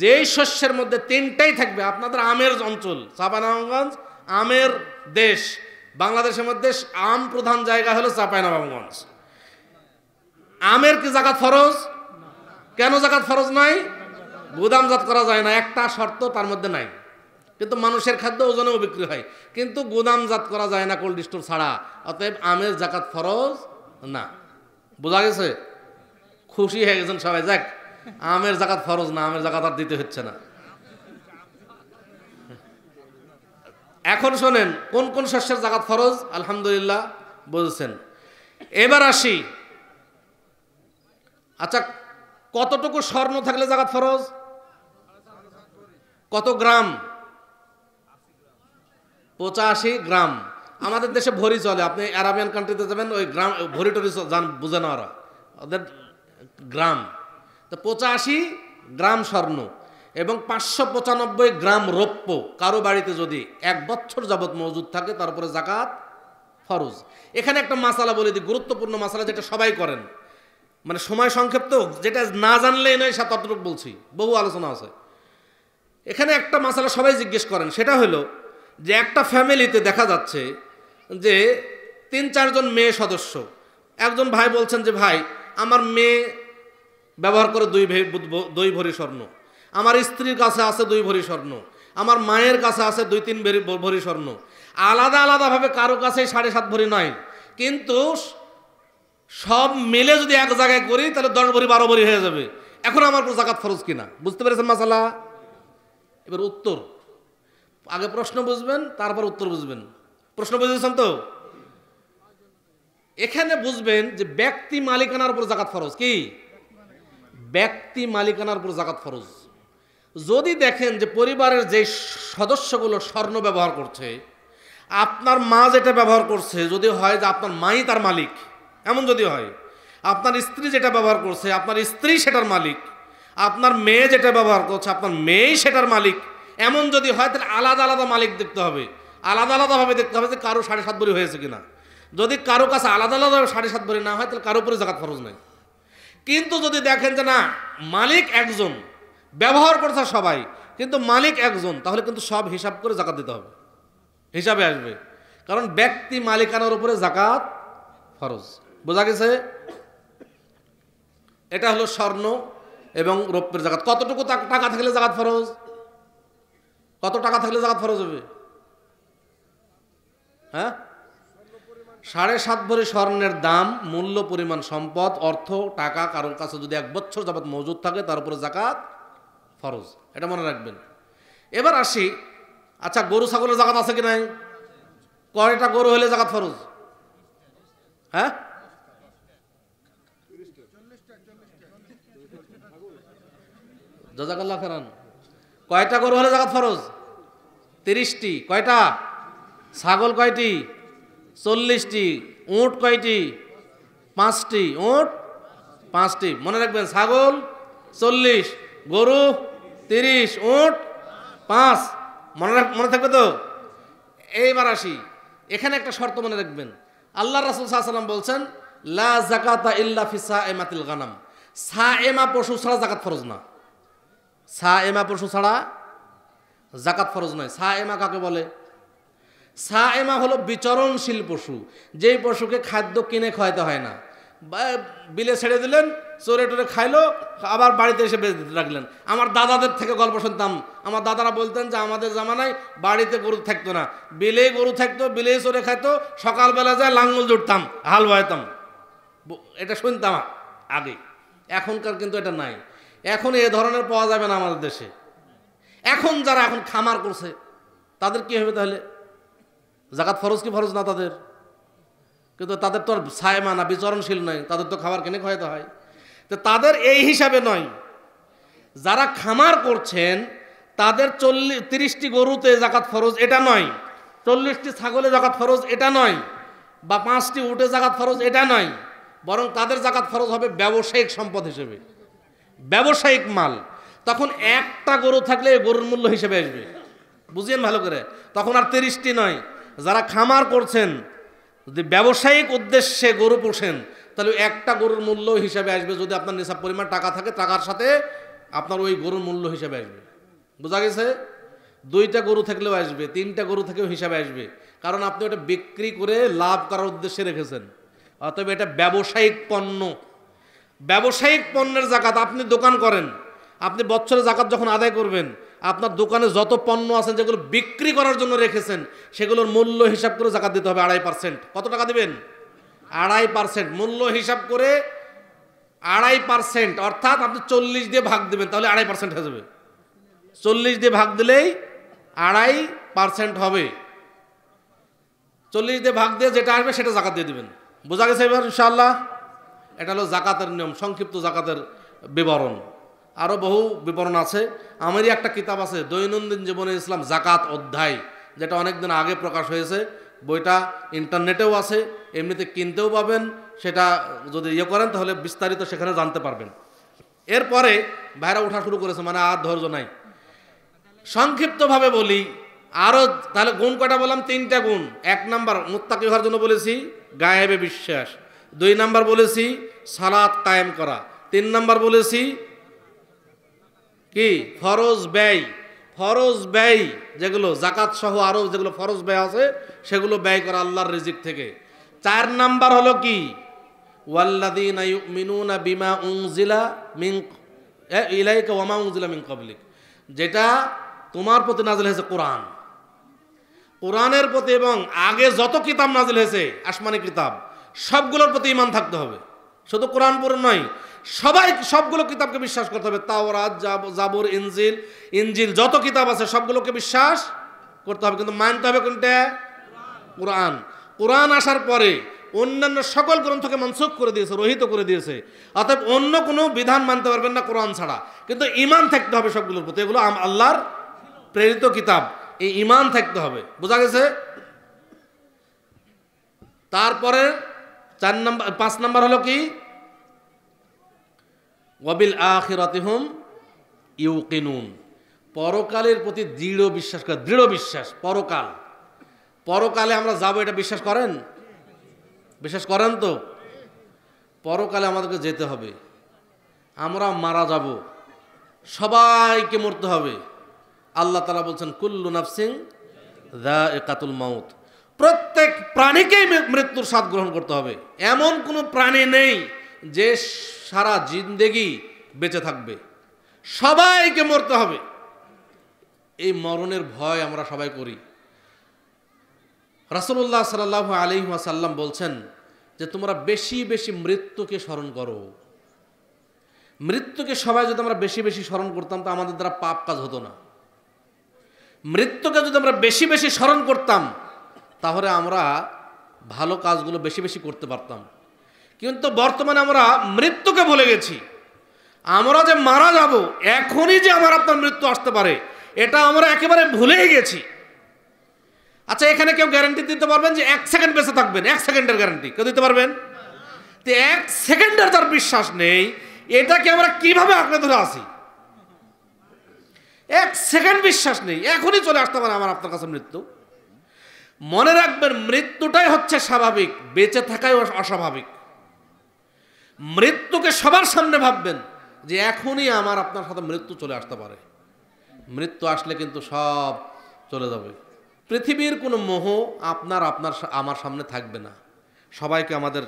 যেই শস্যের মধ্যে তিনটাই থাকবে আপনাদের আমের অঞ্চল চাপানাবাবগঞ্জ আমের দেশ বাংলাদেশের মধ্যে আম প্রধান জায়গা হলো চাপাইনবাবগঞ্জ আমের কি জাগাত ফরজ কেন জাকাত ফরজ নাই গুদামজাত করা যায় না একটা শর্ত তার মধ্যে নাই কিন্তু মানুষের খাদ্য ওজনেও বিক্রি হয় কিন্তু গুদামজাত করা যায় না কোল্ড স্টোর ছাড়া অতএব আমের জাকাত ফরজ না বোঝা গেছে খুশি হয়ে গেছেন সবাই যাক আমের জাকাত ফরজ না আমের জাকাত আর দিতে হচ্ছে না এখন শোনেন কোন কোন শস্যের জাকাত ফরজ আলহামদুলিল্লাহ বলছেন এবার আসি আচ্ছা কতটুকু স্বর্ণ থাকলে জাকাত ফরজ কত গ্রাম পঁচাশি গ্রাম আমাদের দেশে ভরি চলে আপনি আরাবিয়ান কান্ট্রিতে যাবেন ওই গ্রাম ভরি টরি যান বুঝে না ওরা ওদের গ্রাম তো পঁচাশি গ্রাম স্বর্ণ এবং পাঁচশো পঁচানব্বই গ্রাম রৌপ্য কারো বাড়িতে যদি এক বছর যাবৎ মজুদ থাকে তারপরে জাকাত ফরজ এখানে একটা মাসালা বলে দিই গুরুত্বপূর্ণ মাসালা যেটা সবাই করেন মানে সময় সংক্ষেপ্ত যেটা না জানলেই নয় সে ততটুকু বলছি বহু আলোচনা আছে এখানে একটা মশালা সবাই জিজ্ঞেস করেন সেটা হলো যে একটা ফ্যামিলিতে দেখা যাচ্ছে যে তিন চারজন মেয়ে সদস্য একজন ভাই বলছেন যে ভাই আমার মেয়ে ব্যবহার করে দুই দুই ভরি স্বর্ণ আমার স্ত্রীর কাছে আছে দুই ভরি স্বর্ণ আমার মায়ের কাছে আছে দুই তিন ভরি ভরি স্বর্ণ আলাদা আলাদাভাবে কারো কাছে সাড়ে সাত ভরি নয় কিন্তু সব মিলে যদি এক জায়গায় করি তাহলে দশ বড়ি বারো বড়ি হয়ে যাবে এখন আমার জাকাত ফরজ কিনা বুঝতে পেরেছেন মাসালা এবার উত্তর আগে প্রশ্ন বুঝবেন তারপর উত্তর বুঝবেন প্রশ্ন বুঝেছেন তো এখানে বুঝবেন যে ব্যক্তি মালিকানার উপর জাকাত ফরজ কি ব্যক্তি মালিকানার উপর জাকাত ফরজ যদি দেখেন যে পরিবারের যে সদস্যগুলো স্বর্ণ ব্যবহার করছে আপনার মা যেটা ব্যবহার করছে যদি হয় যে আপনার মাই তার মালিক এমন যদি হয় আপনার স্ত্রী যেটা ব্যবহার করছে আপনার স্ত্রী সেটার মালিক আপনার মেয়ে যেটা ব্যবহার করছে আপনার মেয়েই সেটার মালিক এমন যদি হয় তাহলে আলাদা আলাদা মালিক দেখতে হবে আলাদা আলাদাভাবে দেখতে হবে যে কারো সাড়ে সাত ভরি হয়েছে কিনা যদি কারো কাছে আলাদা আলাদা সাড়ে সাত ভরি না হয় তাহলে কারো উপরে জাকাত ফরজ নাই কিন্তু যদি দেখেন যে না মালিক একজন ব্যবহার করছে সবাই কিন্তু মালিক একজন তাহলে কিন্তু সব হিসাব করে জাকাত দিতে হবে হিসাবে আসবে কারণ ব্যক্তি মালিকানার উপরে জাকাত ফরজ বোঝা গেছে এটা হলো স্বর্ণ এবং রৌপ্যের জাগাত কতটুকু টাকা থাকলে জাগাত ফরজ কত টাকা থাকলে জাগাত ফরজ হবে হ্যাঁ সাড়ে সাত ভরি স্বর্ণের দাম মূল্য পরিমাণ সম্পদ অর্থ টাকা কারোর কাছে যদি এক বছর যাবৎ মজুদ থাকে তার উপরে জাকাত ফরজ এটা মনে রাখবেন এবার আসি আচ্ছা গরু ছাগলের জাগাত আছে কি নাই কয়টা গরু হলে জাগাত ফরজ হ্যাঁ জজাকাল্লা ফেরান কয়টা গরু হলে জাকাত ফরজ তিরিশটি কয়টা ছাগল কয়টি চল্লিশটি উঁট কয়টি পাঁচটি উঁট পাঁচটি মনে রাখবেন ছাগল চল্লিশ গরু তিরিশ উঁট পাঁচ মনে রাখ মনে থাকবে তো এইবার আসি এখানে একটা শর্ত মনে রাখবেন আল্লাহ রাসুল সাল্লাম বলছেন লা জাকাতা ইল্লা ফিসা সা এমাতিল গানাম সা এমা পশু ছাড়া জাকাত ফরজ না সা এমা পশু ছাড়া জাকাত ফরজ নয় সা এমা কাকে বলে সা এমা হলো বিচরণশীল পশু যেই পশুকে খাদ্য কিনে খাওয়াতে হয় না বিলে ছেড়ে দিলেন চোরে টোরে খাইলো আবার বাড়িতে এসে বেঁচে দিতে আমার দাদাদের থেকে গল্প শুনতাম আমার দাদারা বলতেন যে আমাদের জামানায় বাড়িতে গরু থাকতো না বিলেই গরু থাকতো বিলেই চোরে খাইতো সকালবেলা যায় লাঙ্গল জুটতাম হাল বয়তাম এটা শুনতাম আগে এখনকার কিন্তু এটা নাই এখন এ ধরনের পাওয়া যাবে না আমাদের দেশে এখন যারা এখন খামার করছে তাদের কি হবে তাহলে জাকাত ফরজ কি ফরজ না তাদের কিন্তু তাদের তো আর সায়মা না বিচরণশীল নয় তাদের তো খাবার কেনে খাওয়াতে হয় তো তাদের এই হিসাবে নয় যারা খামার করছেন তাদের চল্লিশ তিরিশটি গরুতে জাকাত ফরজ এটা নয় চল্লিশটি ছাগলে জাকাত ফরজ এটা নয় বা পাঁচটি উটে জাকাত ফরজ এটা নয় বরং তাদের জাকাত ফরজ হবে ব্যবসায়িক সম্পদ হিসেবে ব্যবসায়িক মাল তখন একটা গরু থাকলে গরুর মূল্য হিসেবে আসবে বুঝিয়েন ভালো করে তখন আর তিরিশটি নয় যারা খামার করছেন যদি ব্যবসায়িক উদ্দেশ্যে গরু পোষেন তাহলে একটা গরুর মূল্য হিসাবে আসবে যদি আপনার নিসাব পরিমাণ টাকা থাকে টাকার সাথে আপনার ওই গরুর মূল্য হিসাবে আসবে বোঝা গেছে দুইটা গরু থাকলেও আসবে তিনটা গরু থেকেও হিসাবে আসবে কারণ আপনি ওটা বিক্রি করে লাভ করার উদ্দেশ্যে রেখেছেন অতএব এটা ব্যবসায়িক পণ্য ব্যবসায়িক পণ্যের জাকাত আপনি দোকান করেন আপনি বছরে জাকাত যখন আদায় করবেন আপনার দোকানে যত পণ্য আছে যেগুলো বিক্রি করার জন্য রেখেছেন সেগুলোর মূল্য হিসাব করে জাকাত দিতে হবে আড়াই পার্সেন্ট কত টাকা দেবেন আড়াই পার্সেন্ট মূল্য হিসাব করে আড়াই পার্সেন্ট অর্থাৎ আপনি চল্লিশ দিয়ে ভাগ দেবেন তাহলে আড়াই পার্সেন্ট হয়ে যাবে চল্লিশ দিয়ে ভাগ দিলেই আড়াই পার্সেন্ট হবে চল্লিশ দিয়ে ভাগ দিয়ে যেটা আসবে সেটা জাকাত দিয়ে দেবেন বোঝা গেছে এবার ইনশাআল্লাহ এটা হলো জাকাতের নিয়ম সংক্ষিপ্ত জাকাতের বিবরণ আরও বহু বিবরণ আছে আমারই একটা কিতাব আছে দৈনন্দিন জীবনে ইসলাম জাকাত অধ্যায় যেটা অনেকদিন আগে প্রকাশ হয়েছে বইটা ইন্টারনেটেও আছে এমনিতে কিনতেও পাবেন সেটা যদি ইয়ে করেন তাহলে বিস্তারিত সেখানে জানতে পারবেন এরপরে ভাইরা ওঠা শুরু করেছে মানে আর ধৈর্য নাই সংক্ষিপ্তভাবে বলি আরও তাহলে গুণ কটা বললাম তিনটা গুণ এক নাম্বার মুত্তাকি হওয়ার জন্য বলেছি গায়েবে বিশ্বাস দুই নাম্বার বলেছি সালাত কায়েম করা তিন নাম্বার বলেছি কি ফরজ ব্যয় ফরজ ব্যয় যেগুলো জাকাত সহ আরও যেগুলো ফরজ ব্যয় আছে সেগুলো ব্যয় করা আল্লাহর রিজিক থেকে চার নাম্বার হলো কি ওয়াল্লাদিন মিনুনা বিমা উংজিলা মিং ইলাইকা ওয়ামা উংজিলা মিং কবলিক যেটা তোমার প্রতি নাজিল হয়েছে কোরআন কোরআনের প্রতি এবং আগে যত কিতাব নাজিল হয়েছে আসমানি কিতাব সবগুলোর প্রতি ইমান থাকতে হবে শুধু কোরআন পুরো নয় সবাই সবগুলো কিতাবকে বিশ্বাস করতে হবে তাওরাত জাবুর ইঞ্জিল ইঞ্জিল যত কিতাব আছে সবগুলোকে বিশ্বাস করতে হবে কিন্তু মানতে হবে কোনটা কোরআন কোরআন আসার পরে অন্যান্য সকল গ্রন্থকে মনসুখ করে দিয়েছে রহিত করে দিয়েছে অর্থাৎ অন্য কোনো বিধান মানতে পারবেন না কোরআন ছাড়া কিন্তু ইমান থাকতে হবে সবগুলোর প্রতি এগুলো আল্লাহর প্রেরিত কিতাব এই ইমান থাকতে হবে বোঝা গেছে তারপরে চার নাম্বার পাঁচ নাম্বার হলো কি ওয়াবিল হুম ইউকিনুন পরকালের প্রতি দৃঢ় বিশ্বাস করে দৃঢ় বিশ্বাস পরকাল পরকালে আমরা যাবো এটা বিশ্বাস করেন বিশ্বাস করেন তো পরকালে আমাদেরকে যেতে হবে আমরা মারা যাব সবাইকে মরতে হবে আল্লাহ তালা বলছেন কুল্লু নাফসিং দা একাতুল মাউথ প্রত্যেক প্রাণীকেই মৃত্যুর স্বাদ গ্রহণ করতে হবে এমন কোনো প্রাণী নেই যে সারা জিন্দেগি বেঁচে থাকবে সবাইকে মরতে হবে এই মরণের ভয় আমরা সবাই করি রাসুল্লাহ সাল্লাহ আলিহাসাল্লাম বলছেন যে তোমরা বেশি বেশি মৃত্যুকে স্মরণ করো মৃত্যুকে সবাই যদি আমরা বেশি বেশি স্মরণ করতাম তো আমাদের দ্বারা পাপ কাজ হতো না মৃত্যুকে যদি আমরা বেশি বেশি স্মরণ করতাম তাহলে আমরা ভালো কাজগুলো বেশি বেশি করতে পারতাম কিন্তু বর্তমানে আমরা মৃত্যুকে ভুলে গেছি আমরা যে মারা যাব এখনই যে আমার আপনার মৃত্যু আসতে পারে এটা আমরা একেবারে ভুলেই গেছি আচ্ছা এখানে কেউ গ্যারান্টি দিতে পারবেন যে এক সেকেন্ড বেঁচে থাকবেন এক সেকেন্ডের গ্যারান্টি কেউ দিতে পারবেন তো এক সেকেন্ডের তার বিশ্বাস নেই এটাকে আমরা কিভাবে আঁকড়ে ধরে আসি এক সেকেন্ড বিশ্বাস নেই এখনই চলে আসতে পারে আমার আপনার কাছে মৃত্যু মনে রাখবেন মৃত্যুটাই হচ্ছে স্বাভাবিক বেঁচে থাকাই অস্বাভাবিক মৃত্যুকে সবার সামনে ভাববেন যে এখনই আমার আপনার সাথে মৃত্যু চলে আসতে পারে মৃত্যু আসলে কিন্তু সব চলে যাবে পৃথিবীর কোনো মোহ আপনার আপনার আমার সামনে থাকবে না সবাইকে আমাদের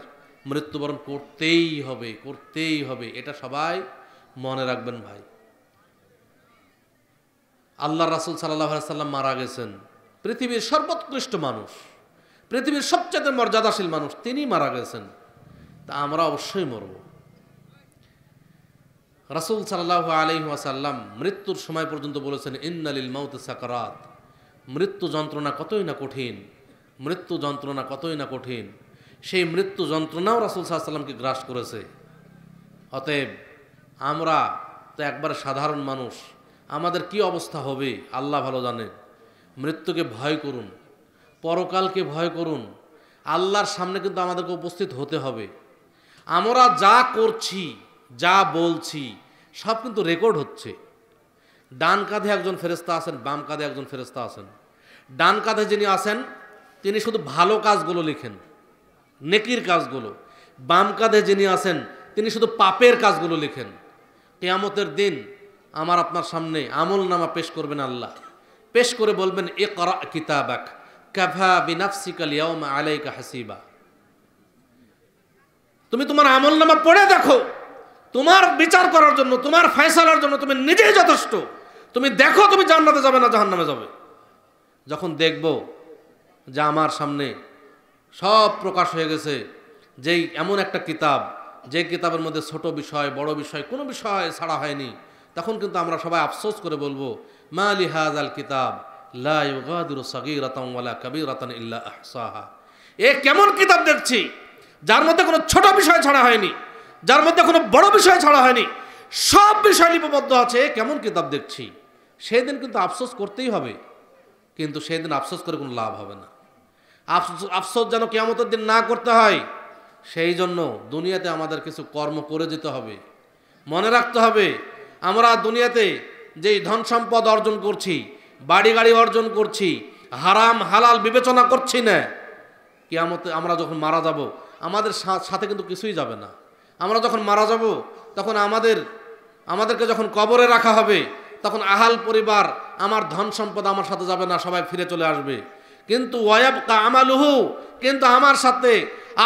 মৃত্যুবরণ করতেই হবে করতেই হবে এটা সবাই মনে রাখবেন ভাই আল্লাহ রাসুল সাল্লাহ সাল্লাম মারা গেছেন পৃথিবীর সর্বোৎকৃষ্ট মানুষ পৃথিবীর সবচেয়ে মর্যাদাশীল মানুষ তিনি মারা গেছেন তা আমরা অবশ্যই মরব রাসুল সাল্লাহ আলহিহাসাল্লাম মৃত্যুর সময় পর্যন্ত বলেছেন ইন্নালিল মাউত সাকারাত মৃত্যু যন্ত্রণা কতই না কঠিন মৃত্যু যন্ত্রণা কতই না কঠিন সেই মৃত্যু যন্ত্রণাও রাসুল সাল্লামকে গ্রাস করেছে অতএব আমরা তো একবার সাধারণ মানুষ আমাদের কি অবস্থা হবে আল্লাহ ভালো জানেন মৃত্যুকে ভয় করুন পরকালকে ভয় করুন আল্লাহর সামনে কিন্তু আমাদেরকে উপস্থিত হতে হবে আমরা যা করছি যা বলছি সব কিন্তু রেকর্ড হচ্ছে ডান কাঁধে একজন ফেরেস্তা আছেন বাম কাঁধে একজন ফেরেস্তা আছেন ডান কাঁধে যিনি আছেন তিনি শুধু ভালো কাজগুলো লিখেন নেকির কাজগুলো বাম কাঁধে যিনি আছেন তিনি শুধু পাপের কাজগুলো লিখেন কেয়ামতের দিন আমার আপনার সামনে আমল নামা পেশ করবেন আল্লাহ পেশ করে বলবেন এ করা কিতাব এক ক্যাভা বিনাফসিকাল ইয়াউমা আলাইকা হাসিবা তুমি তোমার আমল নামা পড়ে দেখো তোমার বিচার করার জন্য তোমার ফয়সালার জন্য তুমি নিজেই যথেষ্ট তুমি দেখো তুমি জান্নাতে যাবে না নামে যাবে যখন দেখব যে আমার সামনে সব প্রকাশ হয়ে গেছে যেই এমন একটা কিতাব যে কিতাবের মধ্যে ছোট বিষয় বড় বিষয় কোনো বিষয় ছাড়া হয়নি তখন কিন্তু আমরা সবাই আফসোস করে বলবো মা আলি আল কিতাব ইল্লা আহসাহা এ কেমন কিতাব দেখছি যার মধ্যে কোনো ছোট বিষয় ছাড়া হয়নি যার মধ্যে কোনো বড় বিষয় ছাড়া হয়নি সব বিষয় লিপিবদ্ধ আছে কেমন কিতাব দেখছি সেদিন কিন্তু আফসোস করতেই হবে কিন্তু সেই দিন আফসোস করে কোনো লাভ হবে না আফসোস আফসোস যেন কেয়ামতের দিন না করতে হয় সেই জন্য দুনিয়াতে আমাদের কিছু কর্ম করে যেতে হবে মনে রাখতে হবে আমরা দুনিয়াতে যে ধন সম্পদ অর্জন করছি বাড়ি গাড়ি অর্জন করছি হারাম হালাল বিবেচনা করছি না কিয়ামতে আমরা যখন মারা যাব আমাদের সাথে কিন্তু কিছুই যাবে না আমরা যখন মারা যাব তখন আমাদের আমাদেরকে যখন কবরে রাখা হবে তখন আহাল পরিবার আমার ধন সম্পদ আমার সাথে যাবে না সবাই ফিরে চলে আসবে কিন্তু ওয়াবকা আমালুহু কিন্তু আমার সাথে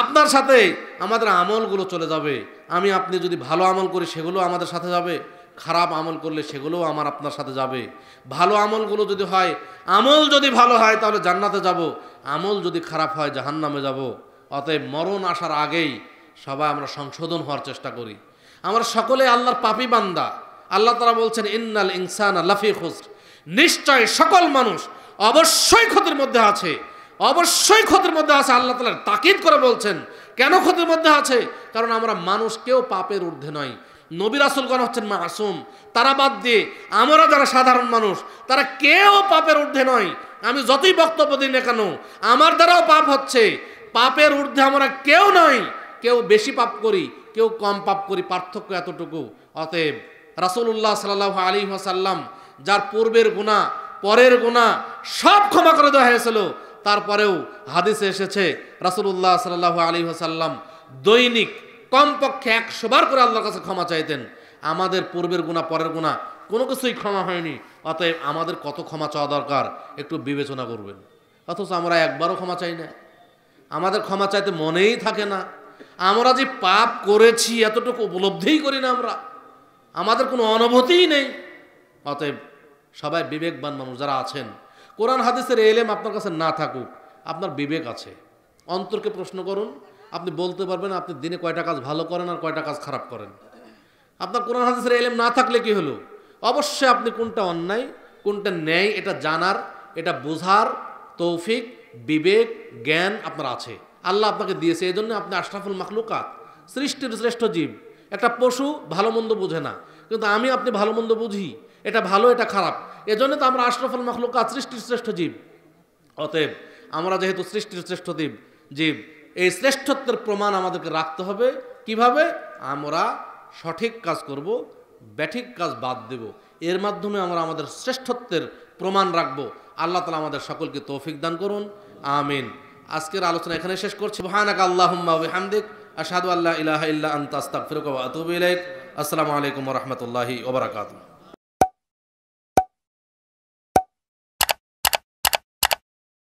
আপনার সাথে আমাদের আমলগুলো চলে যাবে আমি আপনি যদি ভালো আমল করি সেগুলো আমাদের সাথে যাবে খারাপ আমল করলে সেগুলোও আমার আপনার সাথে যাবে ভালো আমলগুলো যদি হয় আমল যদি ভালো হয় তাহলে জান্নাতে যাব আমল যদি খারাপ হয় জাহান্নামে যাব অতএব মরণ আসার আগেই সবাই আমরা সংশোধন হওয়ার চেষ্টা করি আমরা সকলে আল্লাহর পাপি বান্দা আল্লাহ তারা বলছেন ইন্নাল ইনসান লাফি খুসর নিশ্চয় সকল মানুষ অবশ্যই ক্ষতির মধ্যে আছে অবশ্যই ক্ষতির মধ্যে আছে আল্লাহ তালার তাকিদ করে বলছেন কেন ক্ষতির মধ্যে আছে কারণ আমরা মানুষ কেউ পাপের ঊর্ধ্বে নয় নবীর আসলগণ হচ্ছেন মাসুম তারা বাদ দিয়ে আমরা যারা সাধারণ মানুষ তারা কেউ পাপের ঊর্ধ্বে নয় আমি যতই বক্তব্য দিই না কেন আমার দ্বারাও পাপ হচ্ছে পাপের ঊর্ধ্বে আমরা কেউ নয় কেউ বেশি পাপ করি কেউ কম পাপ করি পার্থক্য এতটুকু অতএব রাসুল্লাহ সাল্লাহ আলী সাল্লাম যার পূর্বের গুণা পরের গুণা সব ক্ষমা করে দেওয়া হয়েছিল তারপরেও হাদিসে এসেছে রাসুল্লাহ সাল্লাহ আলী সাল্লাম দৈনিক কমপক্ষে একশোবার করে আল্লাহর কাছে ক্ষমা চাইতেন আমাদের পূর্বের গুণা পরের গুণা কোনো কিছুই ক্ষমা হয়নি অতএব আমাদের কত ক্ষমা চাওয়া দরকার একটু বিবেচনা করবেন অথচ আমরা একবারও ক্ষমা চাই না আমাদের ক্ষমা চাইতে মনেই থাকে না আমরা যে পাপ করেছি এতটুকু উপলব্ধিই করি না আমরা আমাদের কোনো অনুভূতিই নেই অতএব সবাই বিবেকবান মানুষ যারা আছেন কোরআন হাদিসের এলেম আপনার কাছে না থাকুক আপনার বিবেক আছে অন্তরকে প্রশ্ন করুন আপনি বলতে পারবেন আপনি দিনে কয়টা কাজ ভালো করেন আর কয়টা কাজ খারাপ করেন আপনার কোরআন হাদিসের এলেম না থাকলে কি হলো অবশ্যই আপনি কোনটা অন্যায় কোনটা ন্যায় এটা জানার এটা বোঝার তৌফিক বিবেক জ্ঞান আপনার আছে আল্লাহ আপনাকে দিয়েছে এই জন্য আপনি আশরাফুল মাকলুকাত সৃষ্টির শ্রেষ্ঠ জীব একটা পশু ভালো মন্দ বোঝে না কিন্তু আমি আপনি ভালো মন্দ বুঝি এটা ভালো এটা খারাপ এজন্য তো আমরা আশরাফুল মাকলুকাত সৃষ্টির শ্রেষ্ঠ জীব অতএব আমরা যেহেতু সৃষ্টির শ্রেষ্ঠ জীব জীব এই শ্রেষ্ঠত্বের প্রমাণ আমাদেরকে রাখতে হবে কিভাবে আমরা সঠিক কাজ করব ব্যাঠিক কাজ বাদ দেব এর মাধ্যমে আমরা আমাদের শ্রেষ্ঠত্বের প্রমাণ রাখবো আল্লাহ তালা আমাদের সকলকে তৌফিক দান করুন আমিন আজকের আলোচনা এখানে শেষ করছি আল্লাহ হামদিক আসাদু আল্লাহ ইলাহ ইল্লা আন্তাস্তাক ফিরুক আসসালামু আলাইকুম রহমতুল্লাহি ওবরাকাতুহ